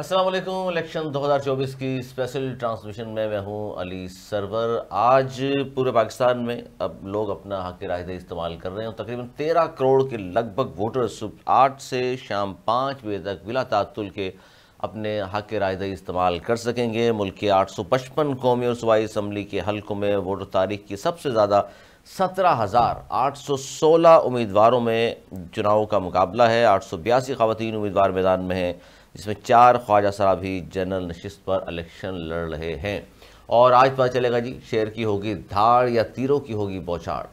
Aslam election 2024 की special transmission में मैं हूं अली सरवर आज पूरे पाकिस्तान में अब लोग अपना हक राहदे इस्तेमाल कर रहे हैं तकरीबन 13 करोड़ के लगभग वोटर सुबह आठ से शाम पाँच बजे तक बिला तातुल के अपने हक राहदे इस्तेमाल कर सकेंगे मुल्क के आठ सौ पचपन कौमी और सूबाई इसम्बली के हल्कों में वोटर तारीख की सबसे ज़्यादा सत्रह हज़ार आठ सौ सोलह उम्मीदवारों में चुनाव का मुकाबला है आठ सौ बयासी खातन उम्मीदवार मैदान में हैं जिसमें चार ख्वाजा साहब भी जनरल नशस्त पर इलेक्शन लड़ रहे हैं और आज पता चलेगा जी शेर की होगी धाड़ या तीरों की होगी बौछाड़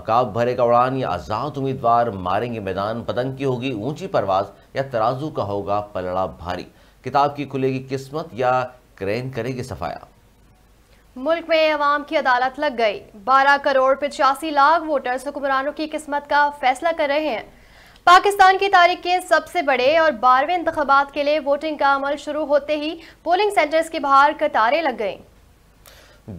अकाब भरेगा उड़ान या आज़ाद उम्मीदवार मारेंगे मैदान पतंग की होगी ऊंची परवाज या तराजू का होगा पलड़ा भारी किताब की खुलेगी किस्मत या क्रेन करेगी सफाया मुल्क में अवाम की अदालत लग गई 12 करोड़ पिचासी लाख वोटर्स हुक्मरानों की किस्मत का फैसला कर रहे हैं पाकिस्तान की तारीख के सबसे बड़े और बारहवें इंतबात के लिए वोटिंग का अमल शुरू होते ही पोलिंग सेंटर्स के बाहर कतारें लग गई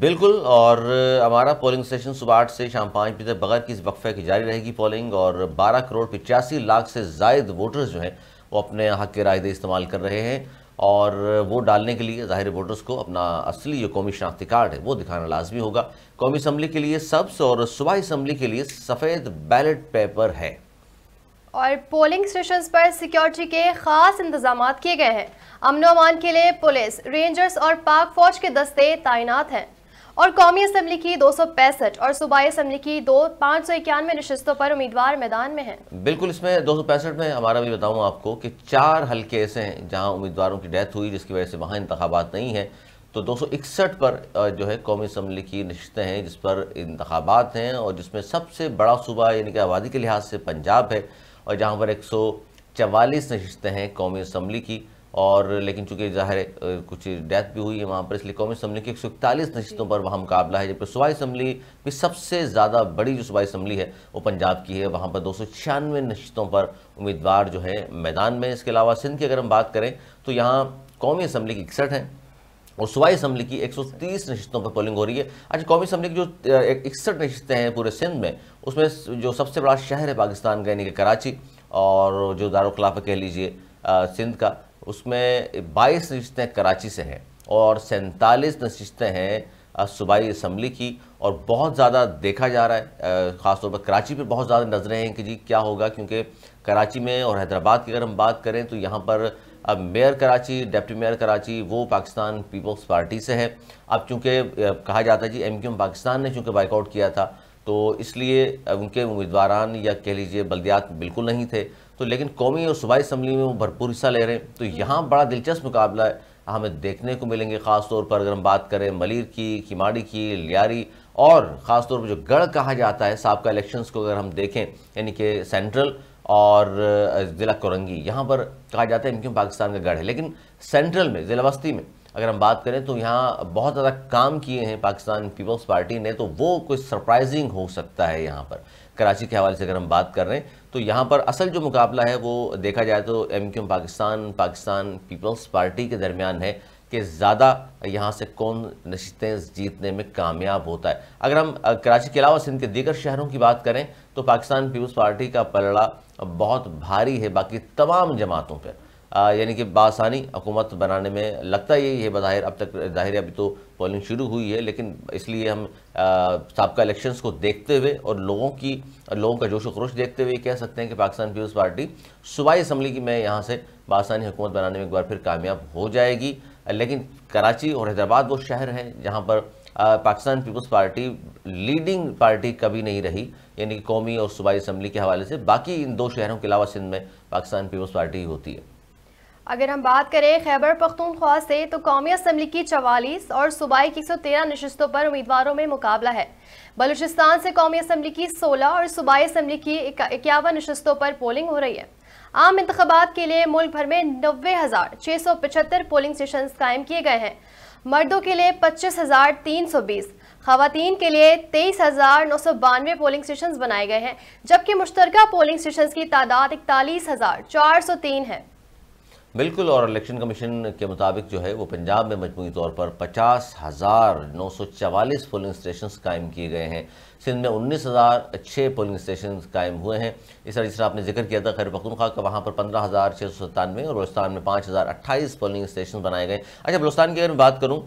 बिल्कुल और हमारा पोलिंग स्टेशन सुबह आठ से शाम पाँच बजे तक बगैर किस वक्फे की जारी रहेगी पोलिंग और बारह करोड़ पिचासी लाख से जायद वोटर्स जो हैं वो अपने हक के रायदे इस्तेमाल कर रहे हैं और वोट डालने के लिए ज़ाहिर वोटर्स को अपना असली जो कौमी शनाख्ती कार्ड है वो दिखाना लाजमी होगा कौमी असम्बली के लिए सब्स और सुबह असम्बली के लिए सफ़ेद बैलेट पेपर है और पोलिंग स्टेशन पर सिक्योरिटी के खास इंतजाम किए गए हैं अमन अमान के लिए पुलिस रेंजर्स और पाक फौज के दस्ते तैनात हैं और कौमी असम्बली की दो सौ पैंसठ और सूबाई असम्बली की दो पाँच सौ इक्यानवे नशस्तों पर उम्मीदवार मैदान में हैं बिल्कुल इसमें दो सौ पैंसठ में हमारा भी बताऊँ आपको कि चार हल्के ऐसे हैं जहाँ उम्मीदवारों की डेथ हुई जिसकी वजह से वहाँ इंतबात नहीं है तो दो सौ इकसठ पर जो है कौमी असम्बली की नशस्तें हैं जिस पर इंतबात हैं और जिसमें सबसे बड़ा सूबा यानी कि आबादी के लिहाज से पंजाब है और जहाँ पर एक चवालीस नशिस्तें हैं कौमी असम्बली की और लेकिन चूंकि ज़ाहिर कुछ डेथ भी हुई है वहाँ पर इसलिए कौमी असम्बली की एक सौ इकतालीस नशस्तों पर वहाँ मुकाबला है जबकि सूबाई असम्बली भी सबसे ज़्यादा बड़ी जो सूबाई असम्बली है वो पंजाब की है वहाँ पर दो सौ छियानवे नशस्तों पर उम्मीदवार जो है मैदान में इसके अलावा सिंध की अगर हम बात करें तो यहाँ कौमी असम्बली की इकसठ हैं और सूबाई असम्बली की 130 नशस्तों पर पोलिंग हो रही है आज कौमी असम्बली की जो इकसठ नशस्तें हैं पूरे सिंध में उसमें जो सबसे बड़ा शहर है पाकिस्तान का यानी कि कराची और जो दारुखलाफा कह लीजिए सिंध का उसमें बाईस नशस्तें कराची से हैं और सैंतालीस नशस्तें हैं सूबाई असम्बली की और बहुत ज़्यादा देखा जा रहा है ख़ासतौर पर कराची पर बहुत ज़्यादा नजरें हैं कि जी क्या होगा क्योंकि कराची में और हैदराबाद की अगर हम बात करें तो यहाँ पर अब mayor Karachi deputy mayor Karachi वो पाकिस्तान पीपल्स पार्टी से है अब चूंकि कहा जाता है जी एम पाकिस्तान ने चूंकि बाइकआउट किया था तो इसलिए उनके उम्मीदवार या कह लीजिए बल्दियात बिल्कुल नहीं थे तो लेकिन कौमी और सूबाई इसम्बली में वो भरपूर हिस्सा ले रहे हैं तो यहाँ बड़ा दिलचस्प मुकाबला है हमें देखने को मिलेंगे ख़ास तौर पर अगर हम बात करें मलिर की खिमाड़ी की लियारी और ख़ास तौर पर जो गढ़ कहा जाता है सबका इलेक्शंस को अगर हम देखें यानी कि सेंट्रल और ज़िला कोरंगी यहाँ पर कहा जाता है इनके पाकिस्तान का गढ़ है लेकिन सेंट्रल में ज़िला बस्ती में अगर हम बात करें तो यहाँ बहुत ज़्यादा काम किए हैं पाकिस्तान पीपल्स पार्टी ने तो वो कुछ सरप्राइजिंग हो सकता है यहाँ पर कराची के हवाले से अगर हम बात कर रहे हैं तो यहाँ पर असल जो मुकाबला है वो देखा जाए तो M QM Pakistan Pakistan peoples party के दरमियान है कि ज़्यादा यहाँ से कौन नशितें जीतने में कामयाब होता है अगर हम कराची के अलावा सिंध के दीगर शहरों की बात करें तो पाकिस्तान पीपल्स पार्टी का पलड़ा बहुत भारी है बाकी तमाम जमातों पर यानी कि बासानी हुकूमत बनाने में लगता यही है बाहिर अब तक ज़ाहिर अभी तो पोलिंग शुरू हुई है लेकिन इसलिए हम सबका इलेक्शंस को देखते हुए और लोगों की लोगों का जोश खरोश देखते हुए कह सकते हैं कि पाकिस्तान पीपल्स पार्टी सूबाई असम्बली की मैं यहाँ से बासानी हुकूमत बनाने में एक बार फिर कामयाब हो जाएगी लेकिन कराची और हैदराबाद वो शहर हैं जहाँ पर Pakistan peoples party leading party कभी नहीं रही यानी कि कौमी और सूबाई असम्बली के हवाले से बाकी इन दो शहरों के अलावा सिंध में पाकिस्तान पीपल्स पार्टी ही होती है अगर हम बात करें खैबर पख्तूनख्वा से तो कौमी असम्बली की चवालीस और सूबाई की सौ तेरह नशस्तों पर उम्मीदवारों में मुकाबला है बलूचिस्तान से कौमी असम्बली की सोलह और सूबाई असम्बली की इक्यावन नशस्तों पर पोलिंग हो रही है आम इंतबात के लिए मुल्क भर में नब्बे हजार छह सौ पचहत्तर पोलिंग स्टेशन कायम किए गए हैं मर्दों के लिए पच्चीस हजार तीन सौ बीस खातन के लिए तेईस हजार नौ सौ बानवे पोलिंग स्टेशन बनाए गए हैं जबकि मुश्तरक पोलिंग स्टेशन की तादाद इकतालीस हजार चार सौ तीन है बिल्कुल और इलेक्शन कमीशन के मुताबिक जो है वो पंजाब में मजमू तौर पर पचास हज़ार नौ सौ चवालीस पोलिंग स्टेशन कायम किए गए हैं सिंध में उन्नीस हज़ार छः पोलिंग स्टेशन कायम हुए हैं इस तरह जिस आपने जिक्र किया था खैर पखतनखा का वहाँ पर पंद्रह हज़ार छः सौ सत्तानवे और बलोस्तान में पाँच हज़ार अट्ठाईस पोलिंग स्टेशन बनाए गए अच्छा बलोस्तान की अगर मैं बात करूँ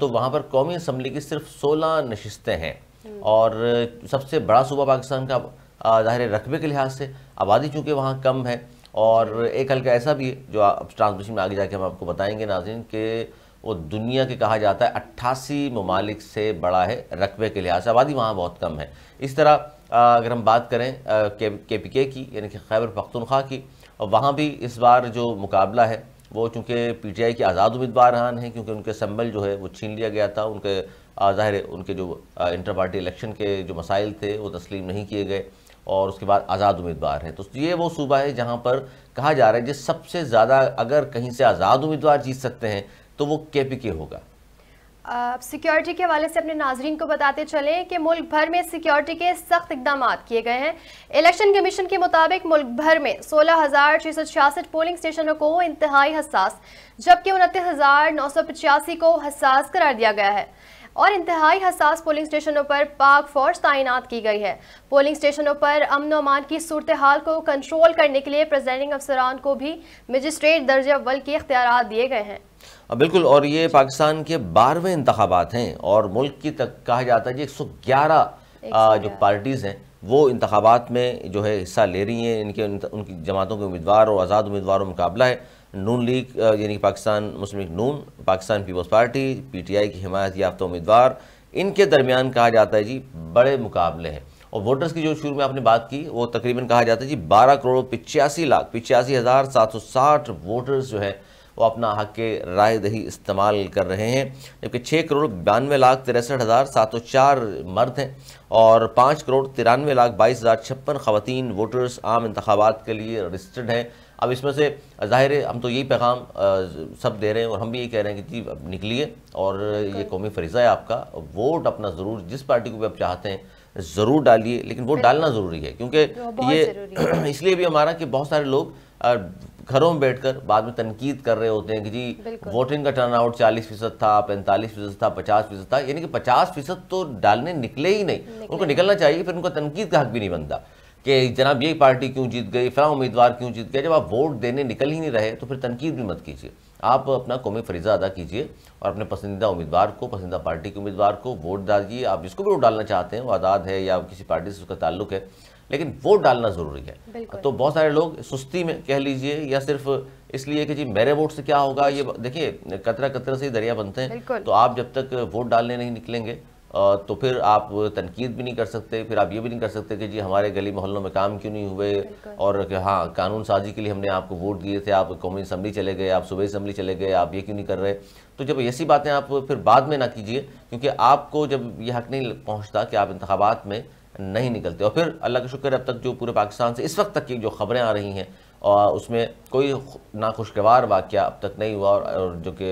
तो वहाँ पर कौमी असम्बली की सिर्फ सोलह नशस्तें हैं हम्म। और सबसे बड़ा सूबा पाकिस्तान का ज़ाहिर रकबे के लिहाज से आबादी चूँकि वहाँ कम है और एक हल्का ऐसा भी जो आप ट्रांसमिशन में आगे जाके हम आपको बताएंगे नाजिन के वो दुनिया के कहा जाता है अट्ठासी ममालिक से बड़ा है रकबे के लिहाज से आबादी वहाँ बहुत कम है इस तरह अगर हम बात करें के के पी के की यानी कि खैबर पख्तनख्वा की और वहाँ भी इस बार जो मुकाबला है वो चूँकि पी टी आई के आज़ाद उम्मीदवार हैं क्योंकि उनके संबल जो है वो छीन लिया गया था उनके ज़ाहिर उनके जो इंटर पार्टी इलेक्शन के जो मसाइल थे वो तस्लीम नहीं किए गए और उसके बाद आज़ाद उम्मीदवार हैं तो ये वो सूबा है जहाँ पर कहा जा रहा है जिस सबसे ज़्यादा अगर कहीं से आज़ाद उम्मीदवार जीत सकते हैं तो वो के होगा सिक्योरिटी के हवाले से अपने नाजरन को बताते चलें कि मुल्क भर में सिक्योरिटी के सख्त इकदाम किए गए हैं इलेक्शन कमीशन के मुताबिक मुल्क भर में सोलह हज़ार छः सौ छियासठ पोलिंग स्टेशनों को इंतहाई हसास जबकि उनतीस हज़ार नौ सौ पचासी को हसास करार दिया गया है और इंतहाई हसास पोलिंग स्टेशनों पर पाक फोर्स तैनात की गई है पोलिंग स्टेशनों पर अमन अमान की सूरत हाल को कंट्रोल करने के लिए प्रेजेंटिंग अफसरान को भी मजिस्ट्रेट दर्ज अव्वल के अख्तियार दिए गए हैं हाँ, बिल्कुल और ये पाकिस्तान के बारहवें इंतबात हैं और मुल्क की तक कहा जाता है कि एक सौ ग्यारह जो पार्टीज़ हैं वो इंतबात में जो है हिस्सा ले रही हैं इनके उनकी जमातों के उम्मीदवार और आज़ाद उम्मीदवारों में मुकाबला है नून लीग यानी कि पाकिस्तान मुस्लिम लीग नून Pakistan peoples party P T I की हिमायत याफ्तर उम्मीदवार इनके दरमियान कहा जाता है जी बड़े मुकाबले हैं और वोटर्स की जो शुरू में आपने बात की वो तकरीबन कहा जाता है जी बारह करोड़ पिचासी लाख पिचासी हज़ार सात सौ साठ वोटर्स जो है वो अपना हक के राय दही इस्तेमाल कर रहे हैं जबकि छः करोड़ बयानवे लाख तिरसठ हज़ार सात सौ चार मर्द हैं और पाँच करोड़ तिरानवे लाख बाईस हज़ार छप्पन खातन वोटर्स आम इंतबात के लिए रजिस्टर्ड हैं अब इसमें से ज़ाहिर है हम तो यही पैगाम सब दे रहे हैं और हम भी यही कह रहे हैं कि जी अब निकलिए और ये कौमी फरीज़ा है आपका वोट अपना ज़रूर जिस पार्टी को भी आप चाहते हैं ज़रूर डालिए लेकिन वोट डालना ज़रूरी है क्योंकि ये इसलिए भी हमारा कि बहुत सारे लोग घरों में बैठकर बाद में तनकीद कर रहे होते हैं कि जी वोटिंग का टर्न आउट चालीस फीसद था पैंतालीस फीसद था पचास फीसद था यानी कि पचास फीसद तो डालने निकले ही नहीं निकले उनको निकलना चाहिए फिर उनका तनकीद का हक भी नहीं बनता कि जनाब ये पार्टी क्यों जीत गई फला उम्मीदवार क्यों जीत गया जब आप वोट देने निकल ही नहीं रहे तो फिर तनकीद भी मत कीजिए आप अपना कौमी फरीज़ा अदा कीजिए और अपने पसंदीदा उम्मीदवार को पसंदीदा पार्टी के उम्मीदवार को वोट डालिए आप जिसको भी वोट डालना चाहते हैं वो आज़ाद है या किसी पार्टी से उसका ताल्लुक है लेकिन वोट डालना ज़रूरी है तो बहुत सारे लोग सुस्ती में कह लीजिए या सिर्फ इसलिए कि जी मेरे वोट से क्या होगा ये देखिए कतरा कतरा से ही दरिया बनते हैं तो आप जब तक वोट डालने नहीं निकलेंगे तो फिर आप तनकीद भी नहीं कर सकते फिर आप ये भी नहीं कर सकते कि जी हमारे गली मोहल्लों में काम क्यों नहीं हुए और हाँ कानून साजी के लिए हमने आपको वोट दिए थे आप कौमी असम्बली चले गए आप सुबह असम्बली चले गए आप ये क्यों नहीं कर रहे तो जब ऐसी बातें आप फिर बाद में ना कीजिए क्योंकि आपको जब ये हक नहीं पहुँचता कि आप इंतबात में नहीं निकलते और फिर अल्लाह का शुक्र अब तक जो पूरे पाकिस्तान से इस वक्त तक की जो खबरें आ रही हैं और उसमें कोई नाखुशगवार वाक़ अब तक नहीं हुआ और जो कि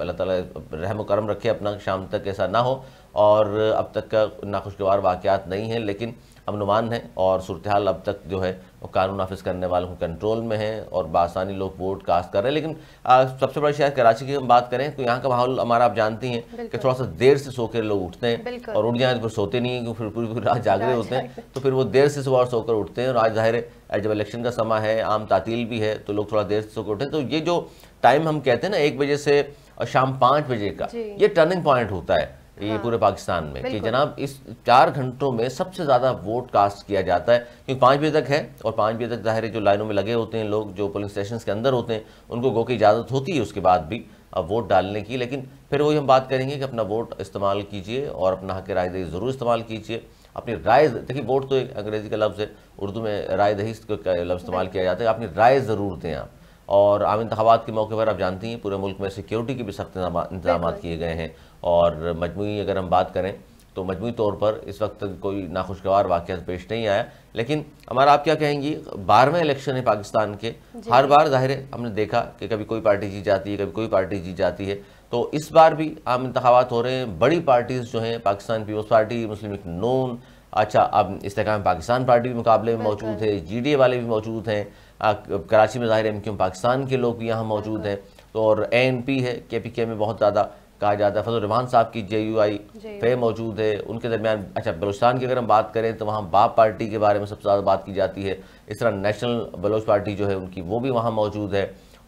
अल्लाह ताला रहम करम रखे अपना शाम तक ऐसा ना हो और अब तक का नाखुशगवार वाक़ नहीं हैं लेकिन अमनुमान है और सूरत अब तक जो है और कानून नाफिज करने वालों के कंट्रोल में है और बासानी लोग वोट कास्ट कर रहे हैं लेकिन आ, सबसे बड़ी शायद कराची की हम बात करें तो यहाँ का माहौल हमारा आप जानती हैं कि थोड़ा सा देर से सो लोग उठते हैं और उठ जाए तो फिर सोते नहीं हैं फिर पूरी पूरी रात जागरे होते हैं तो फिर वो देर से सुबह सोकर उठते हैं और आज जाहिर है जब इलेक्शन का समय है आम तातील भी है तो लोग थोड़ा देर से सोकर उठे तो ये जो टाइम हम कहते हैं ना एक बजे से और शाम पाँच बजे का ये टर्निंग पॉइंट होता है ये हाँ, पूरे पाकिस्तान में कि जनाब इस चार घंटों में सबसे ज़्यादा वोट कास्ट किया जाता है क्योंकि पाँच बजे तक है और पाँच बजे तक ज़ाहिर जो लाइनों में लगे होते हैं लोग जो पोलिंग स्टेशन के अंदर होते हैं उनको गो की इजाज़त होती है उसके बाद भी अब वोट डालने की लेकिन फिर वही हम बात करेंगे कि अपना वोट इस्तेमाल कीजिए और अपना हक राय दही ज़रूर इस्तेमाल कीजिए अपनी राय देखिए वोट तो एक अंग्रेज़ी का लफ्ज़ है उर्दू में राय दही लफ्ज़ इस्तेमाल किया जाता है अपनी राय ज़रूर दें आप और आम इंतबात के मौके पर आप जानती हैं पूरे मुल्क में सिक्योरिटी के भी सख्त इंतजाम किए गए हैं और मजमू अगर हम बात करें तो मजमू तौर पर इस वक्त कोई नाखुशगवार वाक़ पेश नहीं आया लेकिन हमारा आप क्या कहेंगी बारहवें इलेक्शन है पाकिस्तान के हर बार जाहिर है हमने देखा कि कभी कोई पार्टी जीत जाती है कभी कोई पार्टी जीत जाती है तो इस बार भी आम इंतबात हो रहे हैं बड़ी पार्टीज़ जो हैं Pakistan peoples party Muslim league नून अच्छा अब इसकाम पाकिस्तान पार्टी भी मुकाबले में मौजूद है जी वाले भी मौजूद हैं कराची में ज़ाहिर एम क्यू पाकिस्तान के लोग भी यहाँ मौजूद हैं तो और ए एन पी है के पी के में बहुत ज़्यादा कहा जाता है फजल रहमान साहब की जे यू आई पे मौजूद है उनके दरमियान अच्छा बलोचस्तान की अगर हम बात करें तो वहाँ बाप पार्टी के बारे में सबसे ज़्यादा बात की जाती है इस तरह नेशनल बलोच पार्टी जो है उनकी वो भी वहाँ मौजूद है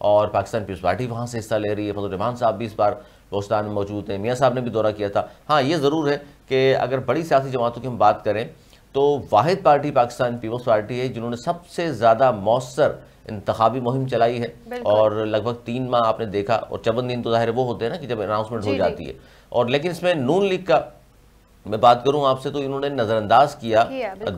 और पाकिस्तान पीपल्स पार्टी वहाँ से हिस्सा ले रही है फजल रहमान साहब भी इस बार बलोचस्तान में मौजूद हैं मियाँ साहब ने भी दौरा किया था हाँ ये ज़रूर है कि अगर बड़ी सियासी जमातों की हम बात करें तो वाहिद पार्टी पाकिस्तान पीपल्स पार्टी है जिन्होंने सबसे ज़्यादा मौसर इंतबी मुहिम चलाई है और लगभग तीन माह आपने देखा और चौवन दिन तो जाहिर वो होते हैं ना कि जब अनाउंसमेंट हो जाती है और लेकिन इसमें नून लीग का मैं बात करूं आपसे तो इन्होंने नज़रअंदाज किया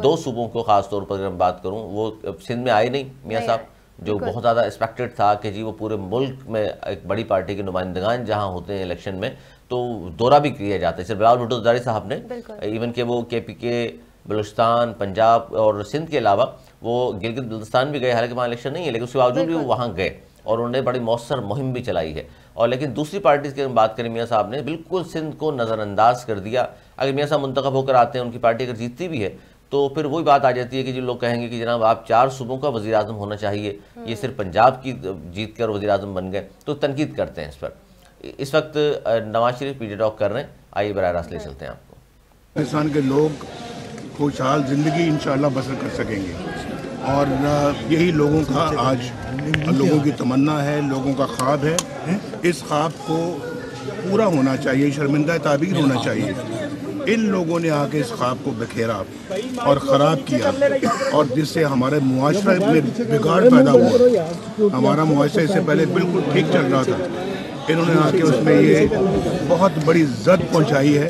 दो सूबों को खास तौर पर मैं बात करूं वो सिंध में आए नहीं मियाँ साहब जो बहुत ज़्यादा एक्सपेक्टेड था कि जी वो पूरे मुल्क में एक बड़ी पार्टी के नुमाइंदगान जहाँ होते हैं इलेक्शन में तो दौरा भी किया जाता है सिर्फ बिलाल भुटो साहब ने इवन के वो के पी के बलुस्तान पंजाब और सिंध के अलावा वो गिलगित बल्तिस्तान भी गए हालांकि वहाँ इलेक्शन नहीं है लेकिन उसके बावजूद भी वो वहाँ गए और उन्होंने बड़ी मौसर मुहिम भी चलाई है और लेकिन दूसरी पार्टीज़ की बात करें मियाँ साहब ने बिल्कुल सिंध को नज़रअंदाज कर दिया अगर मियाँ साहब मुंतखब होकर आते हैं उनकी पार्टी अगर जीतती भी है तो फिर वही बात आ जाती है कि जो लोग कहेंगे कि जनाब आप चार सूबों का वजी अजम होना चाहिए ये हम्म। सिर्फ पंजाब की जीत कर वजी अजम बन गए तो तनकीद करते हैं इस पर इस वक्त नवाज शरीफ पी डॉक कर रहे हैं आइए बर रास्त ले चलते हैं आपको पाकिस्तान के लोग खुशहाल ज़िंदगी इन बसर कर सकेंगे और यही लोगों का आज लोगों की तमन्ना है लोगों का ख्वाब है इस ख्वाब को पूरा होना चाहिए शर्मिंदा ताबीर होना चाहिए इन लोगों ने आके इस ख्वाब को बखेरा और ख़राब किया और जिससे हमारे मुआरे में बिगाड़ पैदा हुआ हमारा मुआरा इससे पहले बिल्कुल ठीक चल रहा था इन्होंने आके उसमें ये बहुत बड़ी जद पहुंचाई है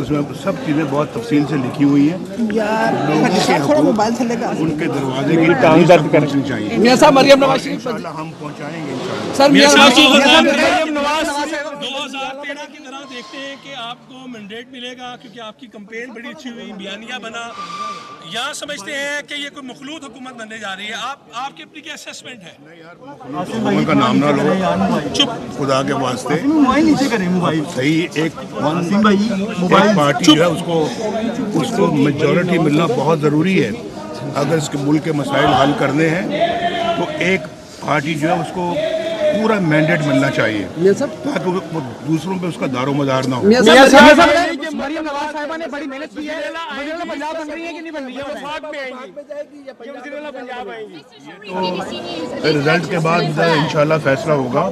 उसमें सब चीज़ें बहुत तफसील से लिखी हुई हैं यार अच्छा, उनके दरवाजे की टांग दर्द करनी चाहिए मरियम नवाज शरीफ हम सर दो हज़ार तेरह की तरह देखते हैं कि आपको मैंडेट मिलेगा क्योंकि आपकी कंपेन बड़ी अच्छी हुई बयानिया बना यहाँ समझते हैं कि ये कोई मखलूत हुकूमत बनने जा रही है आप आपके अपनी क्या असेसमेंट है का नाम ना लो चुप खुदा के वास्ते सही एक मोबाइल पार्टी है उसको उसको मेजोरिटी मिलना बहुत ज़रूरी है अगर इसके मुल्क के मसाइल हल करने हैं तो एक पार्टी जो है उसको पूरा मैंडेट मिलना चाहिए ताकि वो दूसरों पे उसका दारो मदार ना हो मरियम नवाज साहिबा ने बड़ी मेहनत की है वजीरेला पंजाब बन रही है कि नहीं बन रही है साथ में आएंगी वजीरेला पंजाब आएंगी रिजल्ट तो के बाद तो इंशाल्लाह फैसला होगा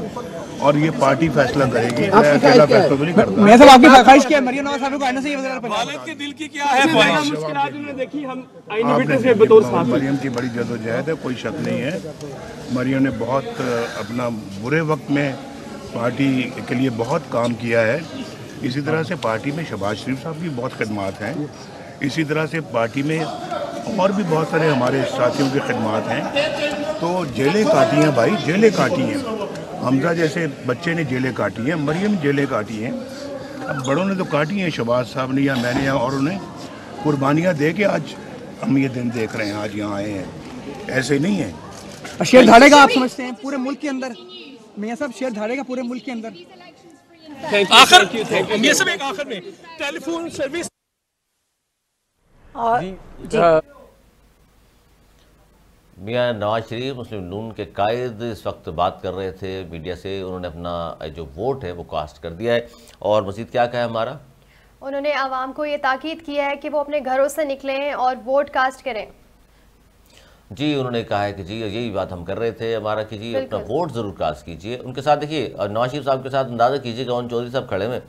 और ये पार्टी फैसला करेगी तो मैं सब आपकी ख्वाहिश क्या है मरियम नवाज साहब को आने से ये वालद के दिल की क्या है मुश्किलात उन्होंने देखी हम आईनी में बतौर साथ मरियम की बड़ी जदोजहद है कोई शक नहीं है मरियम ने बहुत अपना बुरे वक्त में पार्टी के लिए बहुत काम किया है इसी तरह से पार्टी में शबाज शरीफ साहब की बहुत खदमात हैं इसी तरह से पार्टी में और भी बहुत सारे हमारे साथियों के खदमात हैं तो जेलें काटी हैं भाई जेलें काटी हैं हमजा जैसे बच्चे ने जेलें काटी हैं मरियम जेलें काटी हैं अब बड़ों ने तो काटी हैं शबाज साहब ने या मैंने या और उन्हें कुर्बानियाँ दे के आज हम ये दिन देख रहे हैं आज यहाँ आए हैं ऐसे नहीं है शेर धाड़ेगा आप समझते हैं पूरे मुल्क के अंदर मियाँ साहब शेर धाड़ेगा पूरे मुल्क के अंदर आखिर ये सब एक आखिर में टेलीफोन सर्विस मियाँ नवाज शरीफ मुस्लिम नून के कायद इस वक्त बात कर रहे थे मीडिया से उन्होंने अपना जो वोट है वो कास्ट कर दिया है और मजीद क्या कहा हमारा उन्होंने आवाम को ये ताकीद किया है कि वो अपने घरों से निकलें और वोट कास्ट करें जी उन्होंने कहा है कि जी यही बात हम कर रहे थे हमारा कि जी अपना वोट ज़रूर कास्ट कीजिए उनके साथ देखिए नवाशिफ साहब के साथ अंदाज़ा कीजिए कि ओन चौधरी साहब खड़े हैं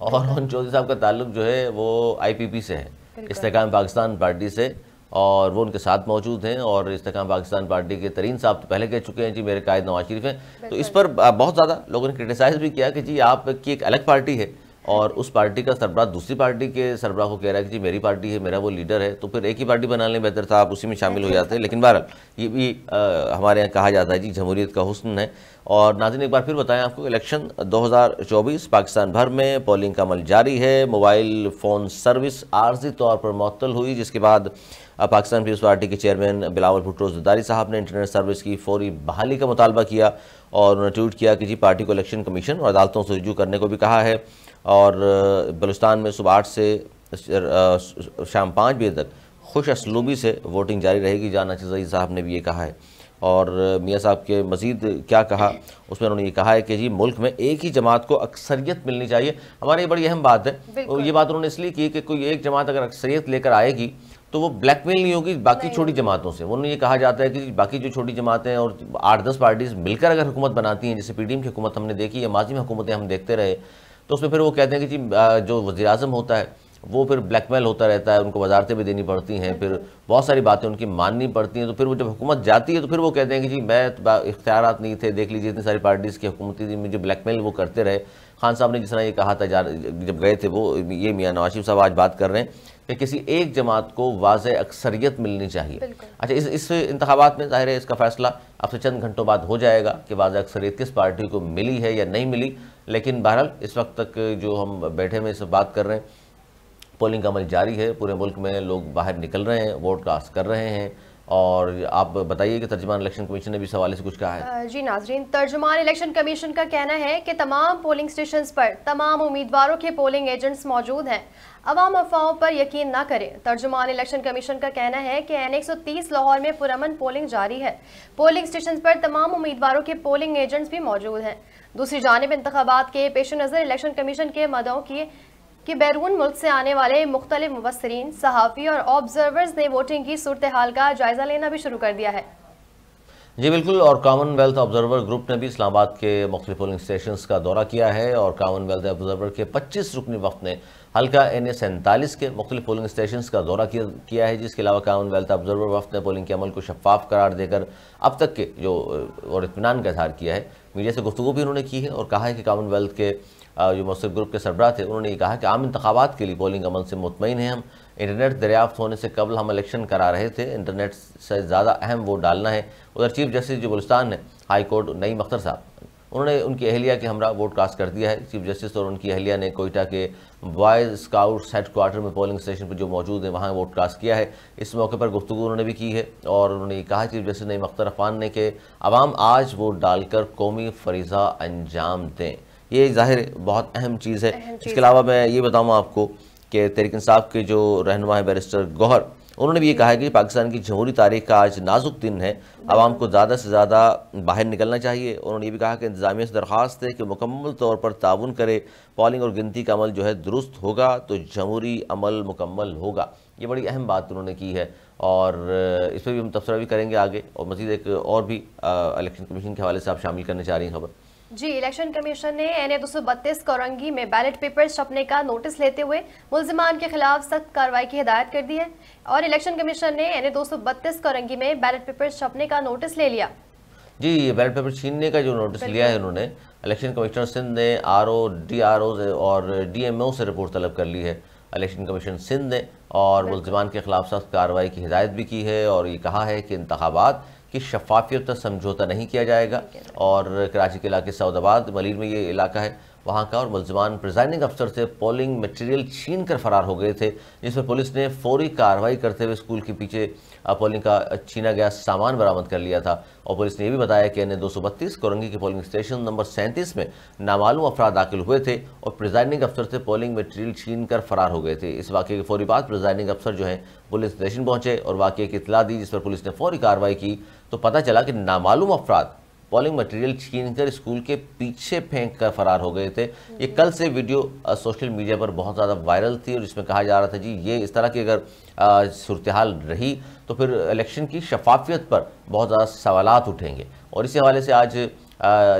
और ओन चौधरी साहब का ताल्लुक जो है वो आईपीपी से है इस्तेकाम पाकिस्तान पार्टी से और वो उनके साथ मौजूद हैं और इस्तेकाम पाकिस्तान पार्टी के तरीन साहब तो पहले कह चुके हैं जी मेरे कायद नवाज शरीफ हैं तो इस पर बहुत ज़्यादा लोगों ने क्रिटिसाइज़ भी किया कि जी आप की एक अलग पार्टी है और उस पार्टी का सरबराह दूसरी पार्टी के सरबराह को कह रहा है कि जी मेरी पार्टी है मेरा वो लीडर है तो फिर एक ही पार्टी बना लें बेहतर था आप उसी में शामिल हो अच्छा। जाते हैं लेकिन बहरहाल ये भी आ, हमारे यहाँ कहा जाता है जी जमहूरीत का हुसन है और नाजिन एक बार फिर बताएं आपको इलेक्शन 2024 पाकिस्तान भर में पोलिंग का अमल जारी है मोबाइल फ़ोन सर्विस आर्जी तौर पर मअतल हुई जिसके बाद पाकिस्तान पीपल्स पार्टी के चेयरमैन बिलावल भुट्टो जदारी साहब ने इंटरनेट सर्विस की फौरी बहाली का मुतालबा किया और उन्होंने ट्वीट किया कि जी पार्टी को इलेक्शन कमीशन और अदालतों से रजू करने को भी कहा है और बलूचिस्तान में सुबह आठ से शाम पाँच बजे तक खुश असलूबी से वोटिंग जारी रहेगी जान अचजई साहब ने भी ये कहा है और मियाँ साहब के मज़ीद क्या कहा उसमें उन्होंने ये कहा है कि जी मुल्क में एक ही जमात को अक्सरियत मिलनी चाहिए हमारे ये बड़ी अहम बात है और ये बात उन्होंने इसलिए की कि कोई एक जमात अगर अक्सरियत लेकर आएगी तो वो ब्लैकमेल नहीं होगी बाकी छोटी जमातों से उन्होंने ये कहा जाता है कि बाकी जो छोटी जमातें और आठ दस पार्टीज़ मिलकर अगर हुकूमत बनाती हैं जैसे पी डी एम की हुकूमत हमने देखी या माजी में हुकूमतें हम देखते रहे तो उसमें फिर वो कहते हैं कि जी जो वजी अजम होता है वो फिर ब्लैकमेल होता रहता है उनको वजारतें भी देनी पड़ती हैं फिर बहुत सारी बातें उनकी माननी पड़ती हैं तो फिर वो जब हुकूमत जाती है तो फिर वो कहते हैं कि जी मैं तो इख्तियार नहीं थे देख लीजिए इतनी सारी पार्टीज़ की हुकूमती थी मुझे ब्लैकमेल वो करते रहे खान साहब ने जिस तरह ये कहा था जब गए थे वो ये मियाँ नवाशिफ साहब आज बात कर रहे हैं कि किसी एक जमात को वाज अक्सरियत मिलनी चाहिए अच्छा इस इस इंतबात में ज़ाहिर है इसका फैसला अब से तो चंद घंटों बाद हो जाएगा कि वाज अक्सरियत किस पार्टी को मिली है या नहीं मिली लेकिन बहरहाल इस वक्त तक जो हम बैठे में इस बात कर रहे हैं पोलिंग का अमल जारी है पूरे मुल्क में लोग बाहर निकल रहे हैं वोट कास्ट कर रहे हैं और आप बताइए कि तर्जमान इलेक्शन कमीशन ने भी इस हवाले से कुछ कहा है जी नाजरीन तर्जमान इलेक्शन कमीशन का कहना है कि तमाम पोलिंग स्टेशन पर तमाम उम्मीदवारों के पोलिंग एजेंट्स मौजूद हैं अवाम अफवाहों पर यकीन ना करें तर्जुमान इलेक्शन कमीशन का कहना है कि एन एक लाहौर में पुरमन पोलिंग जारी है पोलिंग स्टेशन पर तमाम उम्मीदवारों के पोलिंग एजेंट्स भी मौजूद हैं दूसरी जानब इंतबात के पेश नज़र इलेक्शन कमीशन के मदों की कि बैरून मुल्क से आने वाले मुख्तलि मुबसरीन सहाफ़ी और ऑब्जर्वर्स ने वोटिंग की सूरत हाल का जायज़ा लेना भी शुरू कर दिया है जी बिल्कुल और कामनवेल्थ ऑब्जर्वर ग्रुप ने भी इस्लामाबाद के मुख्त पोलिंग स्टेशन का दौरा किया है और कामनवेल्थ ऑब्जर्वर के पच्चीस रुकनी वक्त ने हल्का एन ए सैंतालीस के मुख्त पोलिंग स्टेशन का दौरा किया है जिसके अलावा कामनवेल्थ ऑब्जर्वर वफ्त ने पोलिंग के अमल को शफाफ करार देकर अब तक के जो और इतमान का इजहार किया है मीडिया से गुफ्तु भी उन्होंने की है और कहा है कि कामनवेल्थ के जो मौसम ग्रुप के सरबरा थे उन्होंने ये कहा कि आम इंतबात के लिए पोलिंग अमल से मुतमिन हैं हम इंटरनेट दरियाफ्त होने से कबल हम इलेक्शन करा रहे थे इंटरनेट से ज़्यादा अहम वोट डालना है उधर चीफ जस्टिस जो बुलस्तान है हाई कोर्ट नईम अख्तर साहब उन्होंने उनकी अहलिया के हमरा वोट कास्ट कर दिया है चीफ जस्टिस और उनकी अहलिया ने कोयटा के बॉय स्काउट्स हेड क्वार्टर में पोलिंग स्टेशन पर जो मौजूद है वहाँ वोट कास्ट किया है इस मौके पर गुफ्तु उन्होंने भी की है और उन्होंने कहा चीफ जस्टिस नईम अख्तर अफान ने कि आवाम आज वोट डालकर कौमी फरीजा अंजाम दें ये जाहिर बहुत अहम चीज़ है इसके अलावा मैं ये बताऊँ आपको कि तहरीक साहब के जो रहनमा है बैरिस्टर गौहर उन्होंने भी ये कहा कि पाकिस्तान की जमहूरी तारीख का आज नाजुक दिन है आवाम को ज़्यादा से ज़्यादा बाहर निकलना चाहिए उन्होंने ये भी कहा कि इंतजामिया से दरख्वास्त है कि मुकम्मल तौर पर ताउन करे पॉलिंग और गिनती का अमल जो है दुरुस्त होगा तो जमहूरी अमल मुकम्मल होगा ये बड़ी अहम बात उन्होंने की है और इस पर भी हम तबसरा भी करेंगे आगे और मज़ीद एक और भी इलेक्शन कमीशन के हवाले से आप शामिल करने चाह रही हैं खबर जी इलेक्शन कमीशन ने एन ए दो कोरंगी में बैलेट पेपर छपने का नोटिस लेते हुए मुलजमान के खिलाफ सख्त कार्रवाई की हिदायत कर दी है और इलेक्शन कमीशन ने एन ए दो कोरंगी में बैलेट पेपर छपने का नोटिस ले लिया जी बैलेट पेपर छीनने का जो नोटिस लिया है उन्होंने इलेक्शन कमिश्नर सिंध ने R O D R O और डी एम ओ से रिपोर्ट तलब कर ली है इलेक्शन कमीशन सिंध ने और मुलजमान के खिलाफ सख्त कार्रवाई की हिदायत भी की है और ये कहा है कि इंतबात कि शफाफियत का समझौता नहीं किया जाएगा और कराची के इलाके सऊदाबाद मलिर में ये इलाका है वहाँ का और मुलजमान प्रिजाइनिंग अफसर से पोलिंग मटेरियल छीन कर फरार हो गए थे जिसमें पुलिस ने फौरी कार्रवाई करते हुए स्कूल के पीछे पोलिंग का छीना गया सामान बरामद कर लिया था और पुलिस ने यह भी बताया कि अन्य दो सौ बत्तीस कोरंगी के पोलिंग स्टेशन नंबर सैंतीस में नामालूम अफरा दाखिल हुए थे और प्रिजाइनिंग अफसर से पोलिंग मटेरियल छीन कर फरार हो गए थे इस वाक्य के फौरी बाद प्रिजाइनिंग अफसर जो है पुलिस स्टेशन पहुंचे और वाक्य की इतला दी जिस पर पुलिस ने फौरी कार्रवाई की तो पता चला कि नामालूम अफराद पॉलिंग मटेरियल छीन कर स्कूल के पीछे फेंक कर फरार हो गए थे ये कल से वीडियो सोशल मीडिया पर बहुत ज़्यादा वायरल थी और इसमें कहा जा रहा था जी ये इस तरह की अगर सूरत हाल रही तो फिर इलेक्शन की शफाफियत पर बहुत ज़्यादा सवाल उठेंगे और इसी हवाले से आज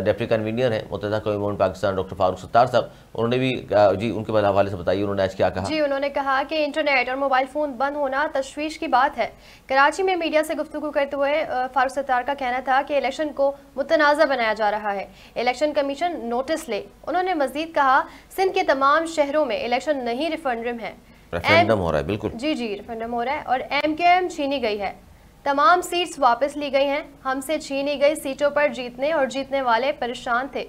डेप्टी कन्वीनियर हैं मुतदा कौम पाकिस्तान डॉक्टर फारूक सत्तार साहब उन्होंने भी जी उनके हवाले से बताइए उन्होंने आज क्या कहा जी उन्होंने कहा कि इंटरनेट और मोबाइल फ़ोन बंद होना तश्वीश की बात है कराची में मीडिया से गुफ्तु करते हुए फारूक सत्तार का कहना था कि इलेक्शन को मुतनाज़ा बनाया जा रहा है इलेक्शन कमीशन नोटिस ले उन्होंने मजीद कहा सिंध के तमाम शहरों में इलेक्शन नहीं रिफंड है हो रहा है बिल्कुल जी जी रिफंड हो रहा है और एम के एम छीनी गई है तमाम सीट्स वापस ली गई हैं हमसे छीनी गई सीटों पर जीतने और जीतने वाले परेशान थे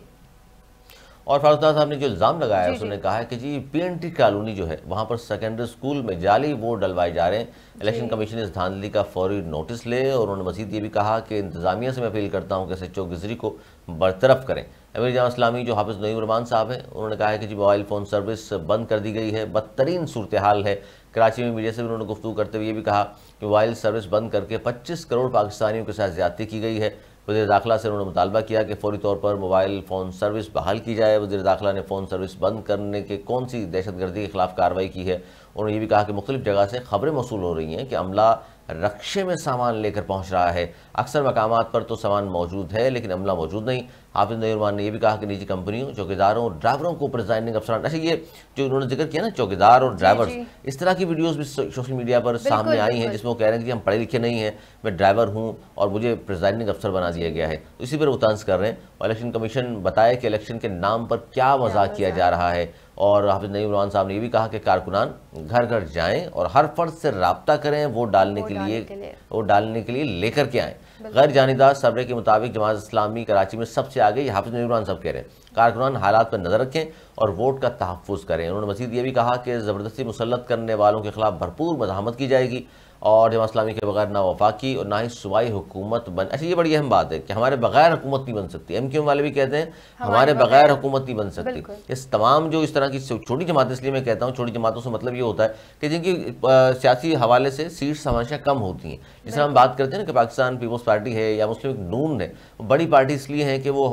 और फारूकदा साहब ने जो इल्ज़ाम लगाया है उसने कहा है कि जी पीएनटी कॉलोनी जो है वहाँ पर सेकेंडरी स्कूल में जाली वोट डलवाए जा रहे हैं इलेक्शन कमीशन इस धांधली का फौरी नोटिस ले और उन्होंने मजीद ये भी कहा कि इंतजामिया से मैं अपील करता हूँ कि सचो गिजरी को बरतरफ करें अमीर जहाँ इस्लामी जो हाफिज़ रमान साहब हैं उन्होंने कहा है कि जी मोबाइल फ़ोन सर्विस बंद कर दी गई है बदतरीन सूरत हाल है कराची में मीडिया से भी उन्होंने गुफ्तू करते हुए ये भी कहा मोबाइल सर्विस बंद करके 25 करोड़ पाकिस्तानियों के साथ ज्यादा की गई है वजी दाखिला से उन्होंने मुतालबा किया कि फौरी तौर पर मोबाइल फ़ोन सर्विस बहाल की जाए वजी दाखिला ने फ़ोन सर्विस बंद करने के कौन सी दहशतगर्दी के खिलाफ कार्रवाई की है उन्होंने ये भी कहा कि मुख्तु जगह से खबरें मौसू हो रही हैं कि अमला रक्शे में सामान लेकर पहुँच रहा है अक्सर मकाम पर तो सामान मौजूद है लेकिन अमला मौजूद नहीं हाफिज नयरमान ने यह भी कहा कि निजी कंपनियों चौकीदारों ड्राइवरों को प्रिजाइनिंग अफसर अच्छा ये जो उन्होंने जिक्र किया ना चौकीदार और ड्राइवर इस तरह की वीडियोज़ भी सोशल मीडिया पर सामने आई हैं जिसमें वो कह रहे हैं कि हम पढ़े लिखे नहीं हैं मैं ड्राइवर हूँ और मुझे प्रिजाइनिंग अफसर बना दिया गया है तो इसी पर वो तंज कर रहे हैं और इलेक्शन कमीशन बताया कि इलेक्शन के नाम पर क्या मजाक किया जा रहा है और हाफिज नई रहमान साहब ने यह भी कहा कि कारकुनान घर घर जाएं और हर फर्द से रबता करें वोट डालने के लिए वोट डालने के लिए लेकर के आएँ गैर जानदार सर्वे के मुताबिक जमात इस्लामी कराची में सबसे आगे ये हाफिज इमरान साहब कह रहे हैं कारकुनान हालात पर नज़र रखें और वोट का तहफ़ करें उन्होंने मजीद ये भी कहा कि ज़बरदस्ती मुसलत करने वालों के खिलाफ भरपूर मजामत की जाएगी और जमा इस्लामी के बगैर ना वफाकी और ना ही सूबाई हुकूमत बन अच्छा ये बड़ी अहम बात है कि हमारे बगैर हुकूमत नहीं बन सकती एम क्यू वाले भी कहते हैं हमारे बगैर हुकूमत नहीं बन सकती इस तमाम जो इस तरह की छोटी जमातें इसलिए मैं कहता हूँ छोटी जमातों से मतलब ये होता है कि जिनकी सियासी हवाले से सीट्स हमेशा कम होती हैं जिसमें हम बात करते हैं ना कि पाकिस्तान पीपल्स पार्टी है या मुस्लिम नून है बड़ी पार्टी इसलिए हैं कि वो